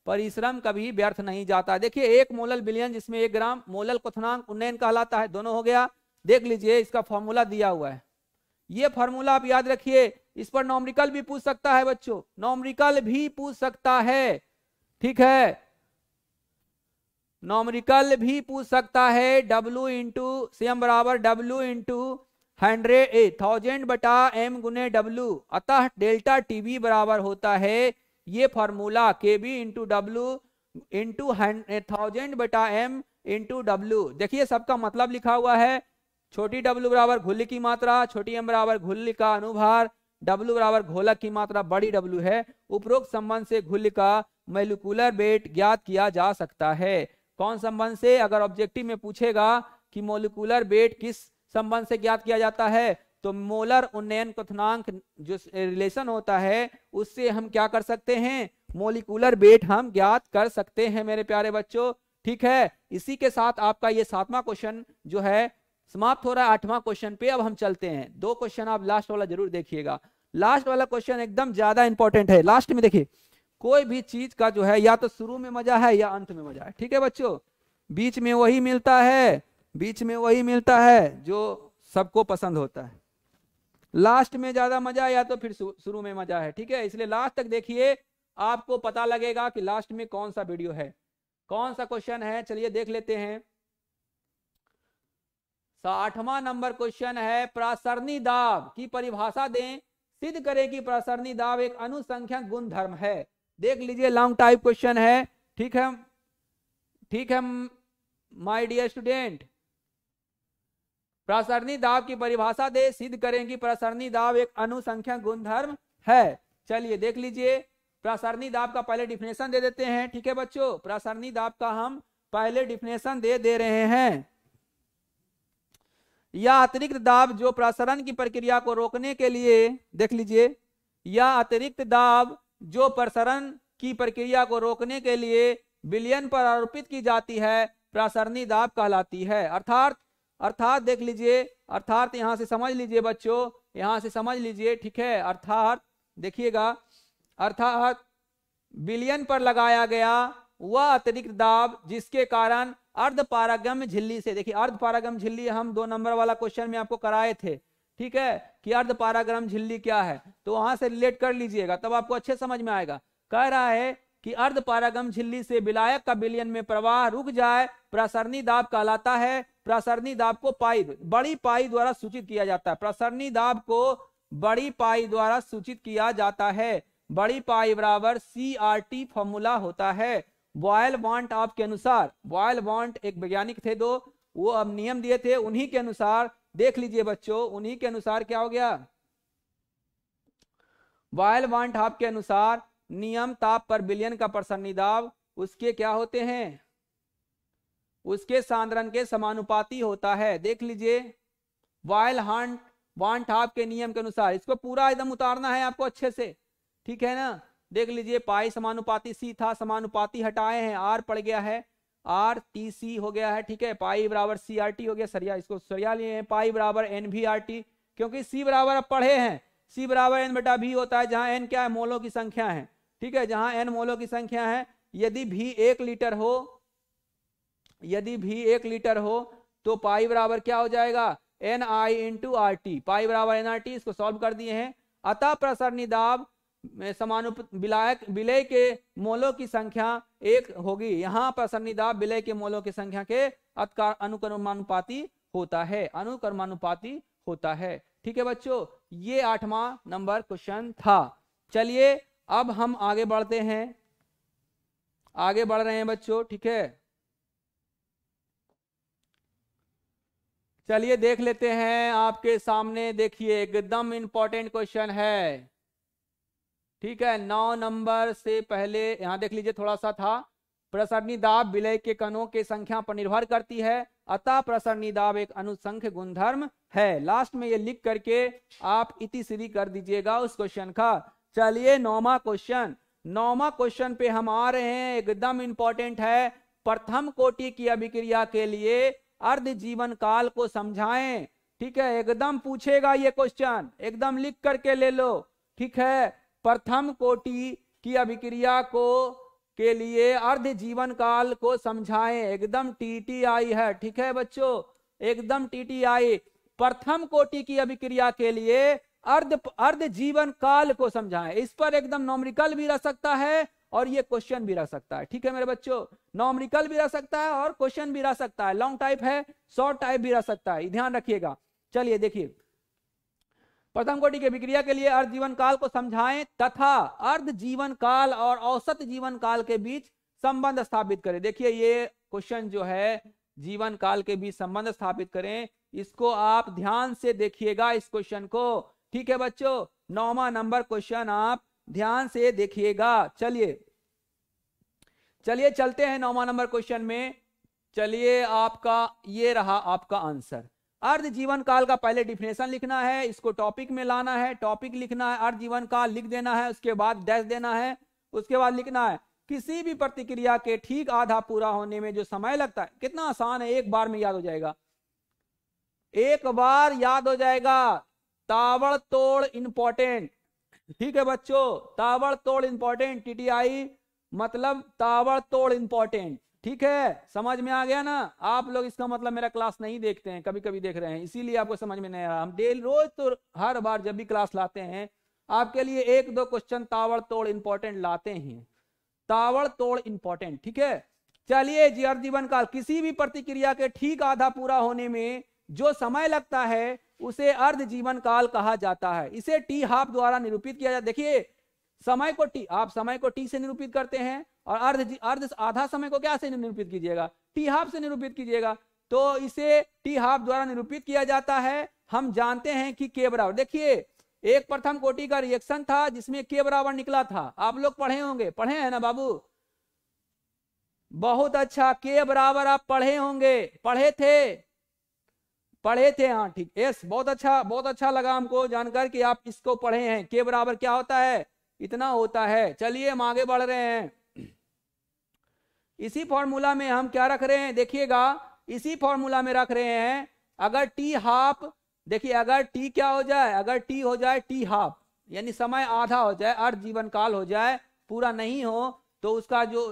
परिश्रम कभी व्यर्थ नहीं जाता देखिए एक मोलल बिलियन जिसमें एक ग्राम मोलल कोथनांग उन्नयन कहलाता है दोनों हो गया देख लीजिए इसका फॉर्मूला दिया हुआ है ये फॉर्मूला आप याद रखिए इस पर नॉमरिकल भी पूछ सकता है बच्चों नॉमरिकल भी पूछ सकता है ठीक है नॉमरिकल भी पूछ सकता है डब्ल्यू इंटू सेम बराबर W into hundred a thousand बटा एम गुने डब्लू अतः डेल्टा टीबी बराबर होता है ये formula K B into W into thousand बटा एम इंटू डब्ल्यू देखिए सबका मतलब लिखा हुआ है छोटी डब्ल्यू बराबर घुल की मात्रा छोटी एम बराबर घुल का अनुभार डब्ल्यू बराबर घोलक की मात्रा बड़ी डब्ल्यू है उपरोक्त संबंध से घुल का मेलुकुलर वेट ज्ञात किया जा सकता है कौन संबंध से अगर ऑब्जेक्टिव में पूछेगा कि मोलिकुलर वेट किस संबंध से ज्ञात किया जाता है तो मोलर उन्नयन कथनांक जो रिलेशन होता है उससे हम क्या कर सकते हैं मोलिकुलर वेट हम ज्ञात कर सकते हैं मेरे प्यारे बच्चों ठीक है इसी के साथ आपका ये सातवां क्वेश्चन जो है समाप्त हो रहा है आठवां क्वेश्चन पे अब हम चलते हैं दो क्वेश्चन आप लास्ट वाला जरूर देखिएगा लास्ट वाला क्वेश्चन एकदम ज्यादा इंपॉर्टेंट है लास्ट में देखिए कोई भी चीज का जो है या तो शुरू में मजा है या अंत में मजा है ठीक है बच्चों बीच में वही मिलता है बीच में वही मिलता है जो सबको पसंद होता है लास्ट में ज्यादा मजा या तो फिर शुरू में मजा है ठीक है इसलिए लास्ट तक देखिए आपको पता लगेगा कि लास्ट में कौन सा वीडियो है कौन सा क्वेश्चन है चलिए देख लेते हैं आठवां नंबर क्वेश्चन है प्रासरणी दाब की परिभाषा दें सिद्ध करें कि प्रासरणी दाब एक अनुसंख्यक गुण धर्म है देख लीजिए लॉन्ग टाइप क्वेश्चन है ठीक है ठीक है माय डियर स्टूडेंट प्रसरणी दाब की परिभाषा दे सिद्ध करें कि प्रसरणी दाब एक अनुसंख्यक गुणधर्म है चलिए देख लीजिए प्रसरणी दाब का पहले डिफिनेशन दे देते हैं ठीक है बच्चों प्रसरणी दाब का हम पहले डिफिनेशन दे दे रहे हैं या अतिरिक्त दाब जो प्रसरण की प्रक्रिया को रोकने के लिए देख लीजिए या अतिरिक्त दाब जो प्रसरण की प्रक्रिया को रोकने के लिए बिलियन पर आरोपित की जाती है प्रसरणी दाब कहलाती है अर्थात अर्थात देख लीजिए अर्थात यहाँ से समझ लीजिए बच्चों यहाँ से समझ लीजिए ठीक है अर्थात देखिएगा अर्थात विलियन पर लगाया गया वह अतिरिक्त दाब जिसके कारण अर्ध पारागम झिल्ली से देखिए अर्ध पारागम झिल्ली हम दो नंबर वाला क्वेश्चन में आपको कराए थे ठीक है कि अर्ध पाराग्राम झिल्ली क्या है तो वहां से रिलेट कर लीजिएगा तब आपको अच्छे समझ में आएगा कह रहा है कि अर्ध पारागम झिल्ली से विलायक का बिलियन में प्रवाह रुक जाए प्रसरणी दाब कहलाता है प्रसरणी दाब को पाई बड़ी पाई द्वारा सूचित किया जाता है प्रसरणी दाब को बड़ी पाई द्वारा सूचित किया जाता है बड़ी पाई बराबर सी आर टी फॉर्मूला होता है बॉयल बॉन्ट आपके अनुसार बॉयल बॉन्ट एक वैज्ञानिक थे दो वो अब नियम दिए थे उन्हीं के अनुसार देख लीजिए बच्चों उन्हीं के अनुसार क्या हो गया वायल वांट हाफ के अनुसार नियम ताप पर बिलियन का प्रसन्नी दाब उसके क्या होते हैं उसके सांद्रन के समानुपाती होता है देख लीजिए वायल हांट वांट हाफ के नियम के अनुसार इसको पूरा एकदम उतारना है आपको अच्छे से ठीक है ना देख लीजिए पाई समानुपाती सी था समानुपाती हटाए हैं आर पड़ गया है आर टी सी हो गया है ठीक है पाई बराबर सी आर टी हो गया सरिया इसको सरिया लिए हैं पाई बराबर एन भी आर टी क्योंकि सी बराबर अब पढ़े हैं सी बराबर एन बेटा भी होता है जहां एन क्या है मोलों की संख्या है ठीक है जहां एन मोलों की संख्या है यदि भी एक लीटर हो यदि भी एक लीटर हो तो पाई बराबर क्या हो जाएगा N I into R T pi बराबर एन आर टी इसको सॉल्व कर दिए हैं अतः प्रसरणी दाब समानुप विलायक विलय के मोलों की संख्या एक होगी यहाँ पर सन्निधाप विलय के मोलों की संख्या के अतकार अनुक्रमानुपाती होता है अनुक्रमानुपाती होता है ठीक है बच्चों ये आठवां नंबर क्वेश्चन था चलिए अब हम आगे बढ़ते हैं आगे बढ़ रहे हैं बच्चों ठीक है चलिए देख लेते हैं आपके सामने देखिए एकदम इंपॉर्टेंट क्वेश्चन है ठीक है नौ नंबर से पहले यहां देख लीजिए थोड़ा सा था प्रसरणी दाब विलय के कणों के संख्या पर निर्भर करती है अतः प्रसरणी दाब एक अनुसंख्य गुणधर्म है लास्ट में ये लिख करके आप इतिश्री कर दीजिएगा उस क्वेश्चन का चलिए नौवा क्वेश्चन नौवा क्वेश्चन पे हम आ रहे हैं एकदम इंपॉर्टेंट है प्रथम कोटि की अभिक्रिया के लिए अर्ध जीवन काल को समझाएं ठीक है एकदम पूछेगा ये क्वेश्चन एकदम लिख करके ले लो ठीक है प्रथम कोटि की अभिक्रिया को के लिए अर्ध जीवन काल को समझाएं एकदम टीटीआई है ठीक है बच्चों एकदम टीटीआई प्रथम कोटि की अभिक्रिया के लिए अर्ध अर्ध जीवन काल को समझाएं इस पर एकदम नॉमरिकल भी रह सकता है और ये क्वेश्चन भी रह सकता है ठीक है मेरे बच्चों नॉमरिकल भी रह सकता है और क्वेश्चन भी रह सकता है लॉन्ग टाइप है शॉर्ट टाइप भी रह सकता है ध्यान रखिएगा चलिए देखिए प्रथम कोटि के विक्रिया के लिए अर्ध जीवन काल को समझाएं तथा अर्ध जीवन काल और औसत जीवन काल के बीच संबंध स्थापित करें देखिए ये क्वेश्चन जो है जीवन काल के बीच संबंध स्थापित करें इसको आप ध्यान से देखिएगा इस क्वेश्चन को ठीक है बच्चों नौवा नंबर क्वेश्चन आप ध्यान से देखिएगा चलिए चलिए चलते हैं नौवा नंबर क्वेश्चन में चलिए आपका ये रहा आपका आंसर अर्ध जीवन काल का पहले डिफिनेशन लिखना है इसको टॉपिक में लाना है टॉपिक लिखना है अर्ध जीवन काल लिख देना है उसके बाद डैश देना है उसके बाद लिखना है किसी भी प्रतिक्रिया के ठीक आधा पूरा होने में जो समय लगता है कितना आसान है एक बार में याद हो जाएगा एक बार याद हो जाएगा तावड़ तोड़ इंपॉर्टेंट ठीक है बच्चों तावड़ तोड़ इंपॉर्टेंट टीटीआई मतलब तावड़ तोड़ इंपॉर्टेंट ठीक है समझ में आ गया ना आप लोग इसका मतलब मेरा क्लास नहीं देखते हैं कभी कभी देख रहे हैं इसीलिए आपको समझ में नहीं आ रहा हम डेली रोज तो हर बार जब भी क्लास लाते हैं आपके लिए एक दो क्वेश्चन तावड़ तोड़ इंपॉर्टेंट लाते हैं तावड़ तोड़ इंपॉर्टेंट ठीक है चलिए जी जीवन काल किसी भी प्रतिक्रिया के ठीक आधा पूरा होने में जो समय लगता है उसे अर्ध जीवन काल कहा जाता है इसे टी हाफ द्वारा निरूपित किया जाता देखिए समय को टी आप समय को टी से निरूपित करते हैं और अर्ध अर्ध आधा समय को क्या से निरूपित कीजिएगा टी हाफ से निरूपित कीजिएगा तो इसे टी हाफ द्वारा निरूपित किया जाता है हम जानते हैं कि के बराबर देखिए एक प्रथम कोटि का रिएक्शन था जिसमें के बराबर निकला था आप लोग पढ़े होंगे पढ़े हैं ना बाबू बहुत अच्छा के बराबर आप पढ़े होंगे पढ़े थे पढ़े थे हाँ ठीक यस बहुत अच्छा बहुत अच्छा लगा हमको जानकर कि आप इसको पढ़े हैं के बराबर क्या होता है इतना होता है चलिए हम आगे बढ़ रहे हैं इसी फॉर्मूला में हम क्या रख रहे हैं देखिएगा इसी फॉर्मूला में रख रहे हैं अगर टी हाफ देखिए अगर टी क्या हो जाए अगर टी हो जाए टी हाफ यानी समय आधा हो जाए अर्ध जीवन काल हो जाए पूरा नहीं हो तो उसका जो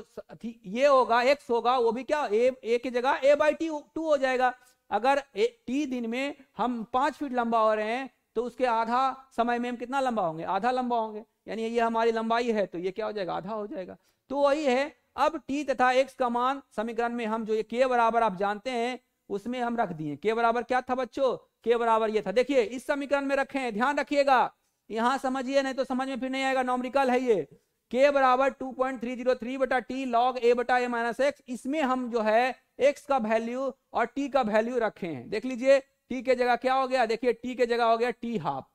ये होगा एक्स होगा वो भी क्या ए ए की जगह ए बाई टी टू हो जाएगा अगर ए, टी दिन में हम पांच फीट लंबा हो रहे हैं तो उसके आधा समय में हम कितना लंबा होंगे आधा लंबा होंगे यानी ये हमारी लंबाई है तो ये क्या हो जाएगा आधा हो जाएगा तो वही है अब टी तथा एक्स का मान समीकरण में हम जो ये के बराबर आप जानते हैं उसमें हम रख दिए के बराबर क्या था बच्चों के बराबर ये था देखिए इस समीकरण में रखे ध्यान रखिएगा यहाँ समझिए नहीं तो समझ में फिर नहीं आएगा नॉमरिकल है ये के बराबर two point three zero three बटा टी लॉग ए बटा ए माइनस एक्स इसमें हम जो है एक्स का वैल्यू और टी का वैल्यू रखे हैं देख लीजिए टी के जगह क्या हो गया देखिए टी के जगह हो गया टी हाफ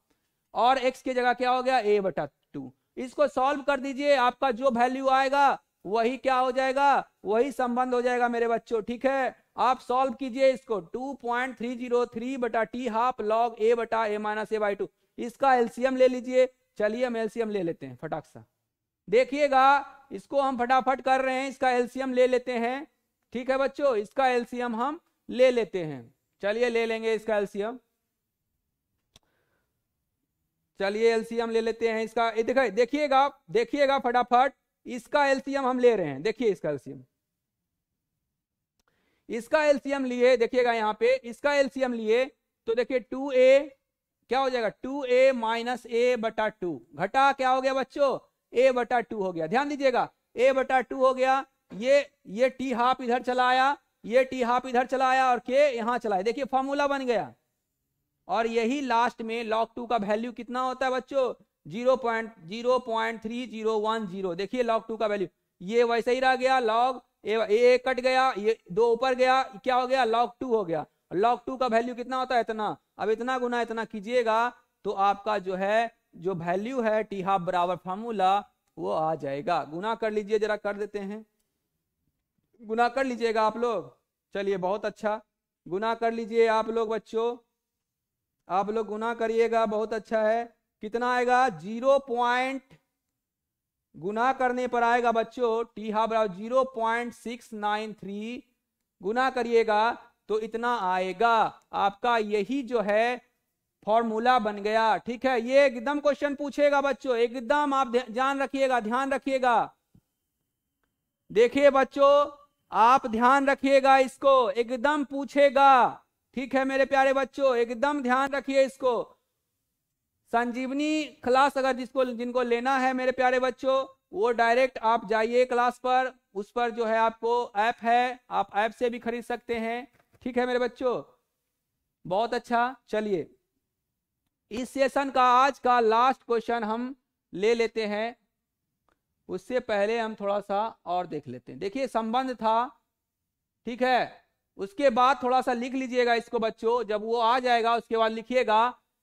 और एक्स के जगह क्या हो गया ए बटा टू इसको सॉल्व कर दीजिए आपका जो वैल्यू आएगा वही क्या हो जाएगा वही संबंध हो जाएगा मेरे बच्चों ठीक है आप सॉल्व कीजिए इसको two point three zero three बटा टी हाफ लॉग ए बटा A minus A by two इसका एलसीएम ले लीजिए चलिए हम एलसीएम ले लेते हैं फटाक सा देखिएगा इसको हम फटाफट कर रहे हैं इसका एलसीएम ले लेते हैं ठीक है बच्चों इसका एलसीएम हम ले लेते हैं चलिए ले लेंगे इसका एलसीएम चलिए एलसीएम ले लेते हैं इसका देखिएगा देखिएगा फटाफट इसका एलसीएम हम ले रहे हैं देखिए इसका एलसीएम इसका एलसीएम लिए देखिएगा यहां पे इसका एलसीएम लिए तो देखिए टू ए क्या हो जाएगा टू ए माइनस ए बटा टू घटा क्या हो गया बच्चों ए बटा टू हो गया ध्यान दीजिएगा ए बटा टू हो गया ये ये टी हाफ इधर चला आया ये टी हाफ इधर चला आया और के यहां चलाया देखिए फॉर्मूला बन गया और यही लास्ट में लॉक टू का वैल्यू कितना होता है बच्चों zero point zero point three zero one zero देखिए लॉग टू का वैल्यू ये वैसे ही रह गया लॉग ए, ए कट गया ये दो ऊपर गया क्या हो गया लॉग टू हो गया लॉग टू का वैल्यू कितना होता है इतना अब इतना गुना इतना कीजिएगा तो आपका जो है जो वैल्यू है टी हाफ बराबर फार्मूला वो आ जाएगा गुना कर लीजिए जरा कर देते हैं गुना कर लीजिएगा आप लोग चलिए बहुत अच्छा गुना कर लीजिए आप लोग बच्चों आप लोग गुना करिएगा बहुत अच्छा है कितना आएगा जीरो पॉइंट गुना करने पर आएगा बच्चों टी हा बराबर zero point six nine three गुना करिएगा तो इतना आएगा आपका यही जो है फॉर्मूला बन गया ठीक है ये एकदम क्वेश्चन पूछेगा बच्चों एकदम आप ध्यान रखिएगा ध्यान रखिएगा देखिए बच्चों आप ध्यान रखिएगा इसको एकदम पूछेगा ठीक है मेरे प्यारे बच्चों एकदम ध्यान रखिए इसको संजीवनी क्लास अगर जिसको जिनको लेना है मेरे प्यारे बच्चों वो डायरेक्ट आप जाइए क्लास पर उस पर जो है आपको ऐप है आप ऐप से भी खरीद सकते हैं ठीक है मेरे बच्चों बहुत अच्छा चलिए इस सेशन का आज का लास्ट क्वेश्चन हम ले लेते हैं उससे पहले हम थोड़ा सा और देख लेते हैं देखिए संबंध था ठीक है उसके बाद थोड़ा सा लिख लीजिएगा इसको बच्चों जब वो आ जाएगा उसके बाद लिखिएगा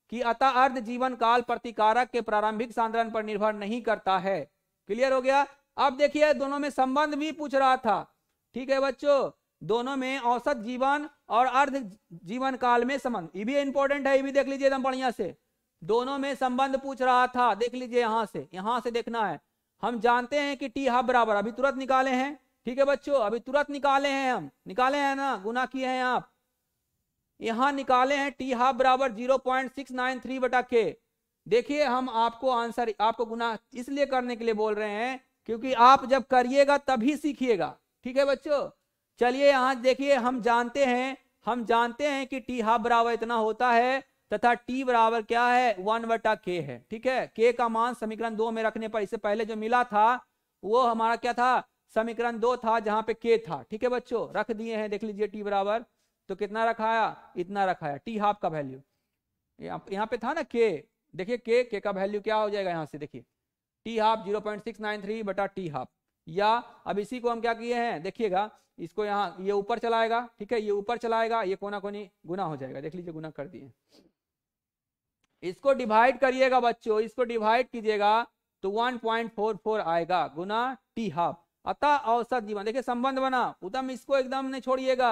कि अतः अर्ध जीवन काल प्रतिकारक के प्रारंभिक सांद्रण पर निर्भर नहीं करता है क्लियर हो गया अब देखिए दोनों में संबंध भी पूछ रहा था ठीक है बच्चों दोनों में औसत जीवन और अर्ध जीवन काल में संबंध ये भी इंपॉर्टेंट है ये भी देख लीजिए एकदम बढ़िया से दोनों में संबंध पूछ रहा था देख लीजिए यहां से यहां से देखना है हम जानते हैं कि टी हा बराबर अभी तुरंत निकाले हैं ठीक है बच्चों अभी तुरंत निकाले हैं हम निकाले हैं ना गुना किए हैं आप यहां निकाले हैं टी हाफ बराबर zero point six nine three बटा के देखिए हम आपको आंसर आपको गुना इसलिए करने के लिए बोल रहे हैं क्योंकि आप जब करिएगा तभी सीखिएगा ठीक है बच्चों चलिए यहाँ देखिए हम जानते हैं हम जानते हैं कि टी हाफ बराबर इतना होता है तथा टी बराबर क्या है वन बटा के है ठीक है के का मान समीकरण दो में रखने पर इससे पहले जो मिला था वो हमारा क्या था समीकरण दो था जहां पे के था ठीक है बच्चों रख दिए हैं देख लीजिए टी बराबर तो कितना रखाया इतना रखाया टी हाफ का वैल्यू यहाँ पे था ना के देखिए के के का वैल्यू क्या हो जाएगा यहाँ से देखिए T half zero point six nine three बटा टी हाफ या अब इसी को हम क्या किए हैं देखिएगा इसको यहाँ ये ऊपर चलाएगा ठीक है ये ऊपर चलाएगा ये कोना कोनी गुना हो जाएगा देख लीजिए गुना कर दिए इसको डिवाइड करिएगा बच्चों इसको डिवाइड कीजिएगा तो 1.44 आएगा गुना टी हाफ अतः औसत जीवन देखिए संबंध बना उदम इसको एकदम नहीं छोड़िएगा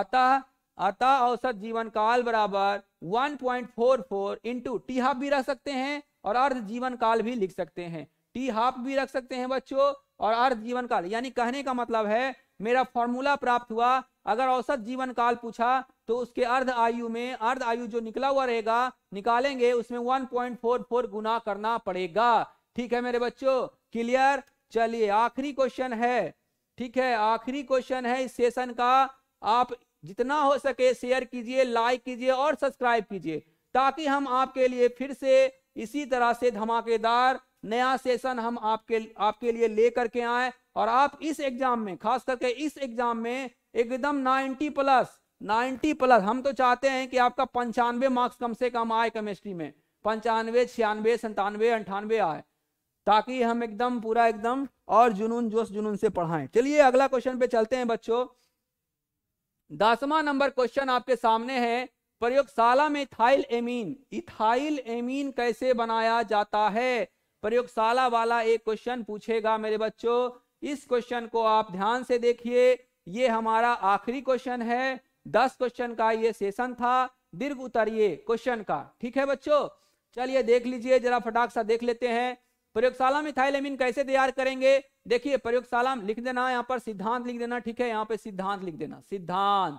अतः अतः औसत जीवन काल बराबर 1.44 point four into T half भी रख सकते हैं और अर्ध जीवन काल भी लिख सकते हैं टी हाफ भी रख सकते हैं बच्चों और अर्ध जीवन काल यानी कहने का मतलब है मेरा फॉर्मूला प्राप्त हुआ अगर औसत जीवन काल पूछा तो उसके अर्ध आयु में अर्ध आयु जो निकला हुआ रहेगा निकालेंगे उसमें 1.44 गुना करना पड़ेगा ठीक है मेरे बच्चों क्लियर चलिए आखिरी क्वेश्चन है ठीक है आखिरी क्वेश्चन है इस सेशन का आप जितना हो सके शेयर कीजिए लाइक कीजिए और सब्सक्राइब कीजिए ताकि हम आपके लिए फिर से इसी तरह से धमाकेदार नया सेशन हम आपके आपके लिए लेकर के आए और आप इस एग्जाम में खास करके इस एग्जाम में एकदम 90 प्लस 90 प्लस हम तो चाहते हैं कि आपका पंचानवे मार्क्स कम से कम आए केमिस्ट्री में पंचानवे छियानवे संतानवे अंठानवे आए ताकि हम एकदम पूरा एकदम और जुनून जोश जुनून से पढ़ाएं चलिए अगला क्वेश्चन पे चलते हैं बच्चों दसवा नंबर क्वेश्चन आपके सामने है प्रयोगशाला में इथाइल एमीन इथाइल एमीन कैसे बनाया जाता है प्रयोगशाला वाला एक क्वेश्चन पूछेगा मेरे बच्चों इस क्वेश्चन को आप ध्यान से देखिए ये हमारा आखिरी क्वेश्चन है दस क्वेश्चन का ये सेशन था दीर्घ उतरिए क्वेश्चन का ठीक है बच्चों चलिए देख लीजिए जरा फटाक सा देख लेते हैं प्रयोगशाला में एमिन कैसे तैयार करेंगे देखिए प्रयोगशाला लिख देना यहाँ पर सिद्धांत लिख देना ठीक है यहाँ पे सिद्धांत लिख देना सिद्धांत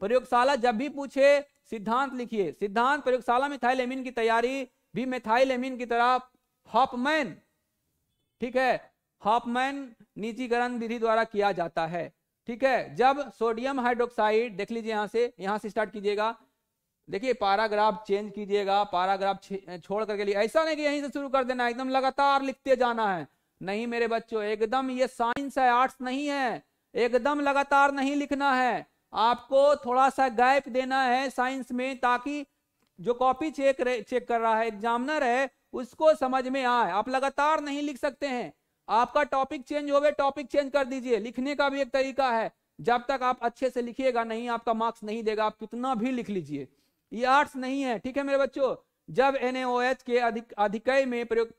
प्रयोगशाला जब भी पूछे सिद्धांत लिखिए सिद्धांत प्रयोगशाला में एमिन की तैयारी भी मेथाइलेमिन की तरह हॉपमैन ठीक है हॉपमैन निजीकरण विधि द्वारा किया जाता है ठीक है जब सोडियम हाइड्रोक्साइड देख लीजिए यहां से यहां से स्टार्ट कीजिएगा देखिए पैराग्राफ चेंज कीजिएगा पैराग्राफ छोड़ करके लिए ऐसा नहीं कि यहीं से शुरू कर देना एकदम लगातार लिखते जाना है नहीं मेरे बच्चों एकदम ये साइंस है आर्ट्स नहीं है एकदम लगातार नहीं लिखना है आपको थोड़ा सा गैप देना है साइंस में ताकि जो कॉपी चेक चेक कर रहा है एग्जामिनर है उसको समझ में आए आप लगातार नहीं लिख सकते हैं आपका टॉपिक चेंज हो गए टॉपिक चेंज कर दीजिए लिखने का भी एक तरीका है जब तक आप अच्छे से लिखिएगा नहीं आपका मार्क्स नहीं देगा आप कितना भी लिख लीजिए ये आर्ट्स नहीं है ठीक है मेरे बच्चों जब एनएच के अधिक में प्रयोग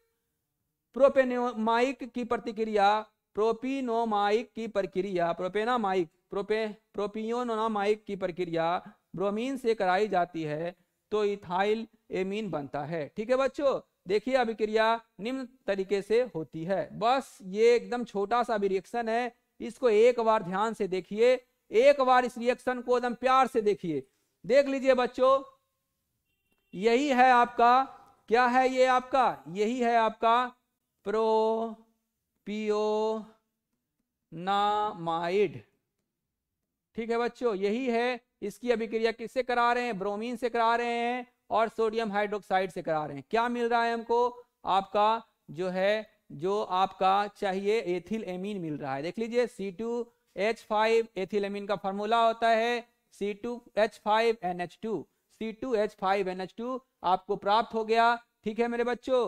प्रोपेनोमाइक की प्रतिक्रिया प्रोपिनोमाइक की प्रक्रिया प्रोपेनामाइक प्रोपे प्रोपियोनोमाइक की प्रक्रिया ब्रोमीन से कराई जाती है तो इथाइल एमीन बनता है ठीक है बच्चों देखिए अभिक्रिया निम्न तरीके से होती है बस ये एकदम छोटा सा भी रिएक्शन है इसको एक बार ध्यान से देखिए एक बार इस रिएक्शन को एकदम प्यार से देखिए देख लीजिए बच्चों यही है आपका क्या है ये आपका यही है आपका प्रो पीओ नामाइड ठीक है बच्चों यही है इसकी अभिक्रिया किससे करा रहे हैं ब्रोमीन से करा रहे हैं और सोडियम हाइड्रोक्साइड से करा रहे हैं क्या मिल रहा है हमको आपका जो है जो आपका चाहिए एथिल एमीन मिल रहा है देख लीजिए C two H five ethyl amine का फॉर्मूला होता है C2H5NH2 C2H5NH2 आपको प्राप्त हो गया ठीक है मेरे बच्चों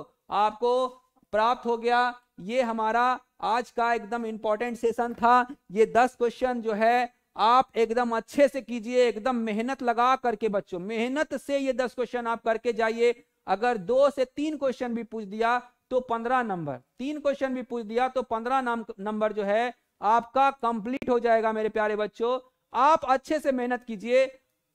आपको प्राप्त हो गया ये हमारा आज का एकदम इंपॉर्टेंट सेशन था ये दस क्वेश्चन जो है आप एकदम अच्छे से कीजिए एकदम मेहनत लगा करके बच्चों मेहनत से ये दस क्वेश्चन आप करके जाइए अगर दो से तीन क्वेश्चन भी पूछ दिया तो पंद्रह नंबर तीन क्वेश्चन भी पूछ दिया तो पंद्रह नंबर जो है आपका कंप्लीट हो जाएगा मेरे प्यारे बच्चों आप अच्छे से मेहनत कीजिए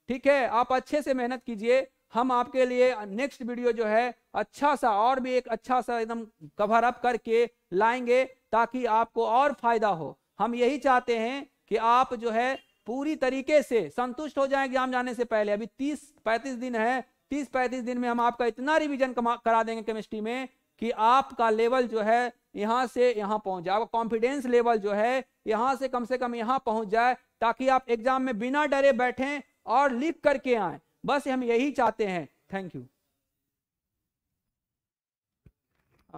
ठीक है आप अच्छे से मेहनत कीजिए हम आपके लिए नेक्स्ट वीडियो जो है अच्छा सा और भी एक अच्छा सा एकदम कवर अप करके लाएंगे ताकि आपको और फायदा हो हम यही चाहते हैं कि आप जो है पूरी तरीके से संतुष्ट हो जाए एग्जाम जाने से पहले अभी तीस पैंतीस दिन है तीस पैंतीस दिन में हम आपका इतना रिविजन करा देंगे केमिस्ट्री में कि आपका लेवल जो है यहाँ से यहाँ पहुंच जाए आपका कॉन्फिडेंस लेवल जो है यहाँ से कम से कम यहाँ पहुंच जाए ताकि आप एग्जाम में बिना डरे बैठें और लिख करके आए बस हम यही चाहते हैं थैंक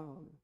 यू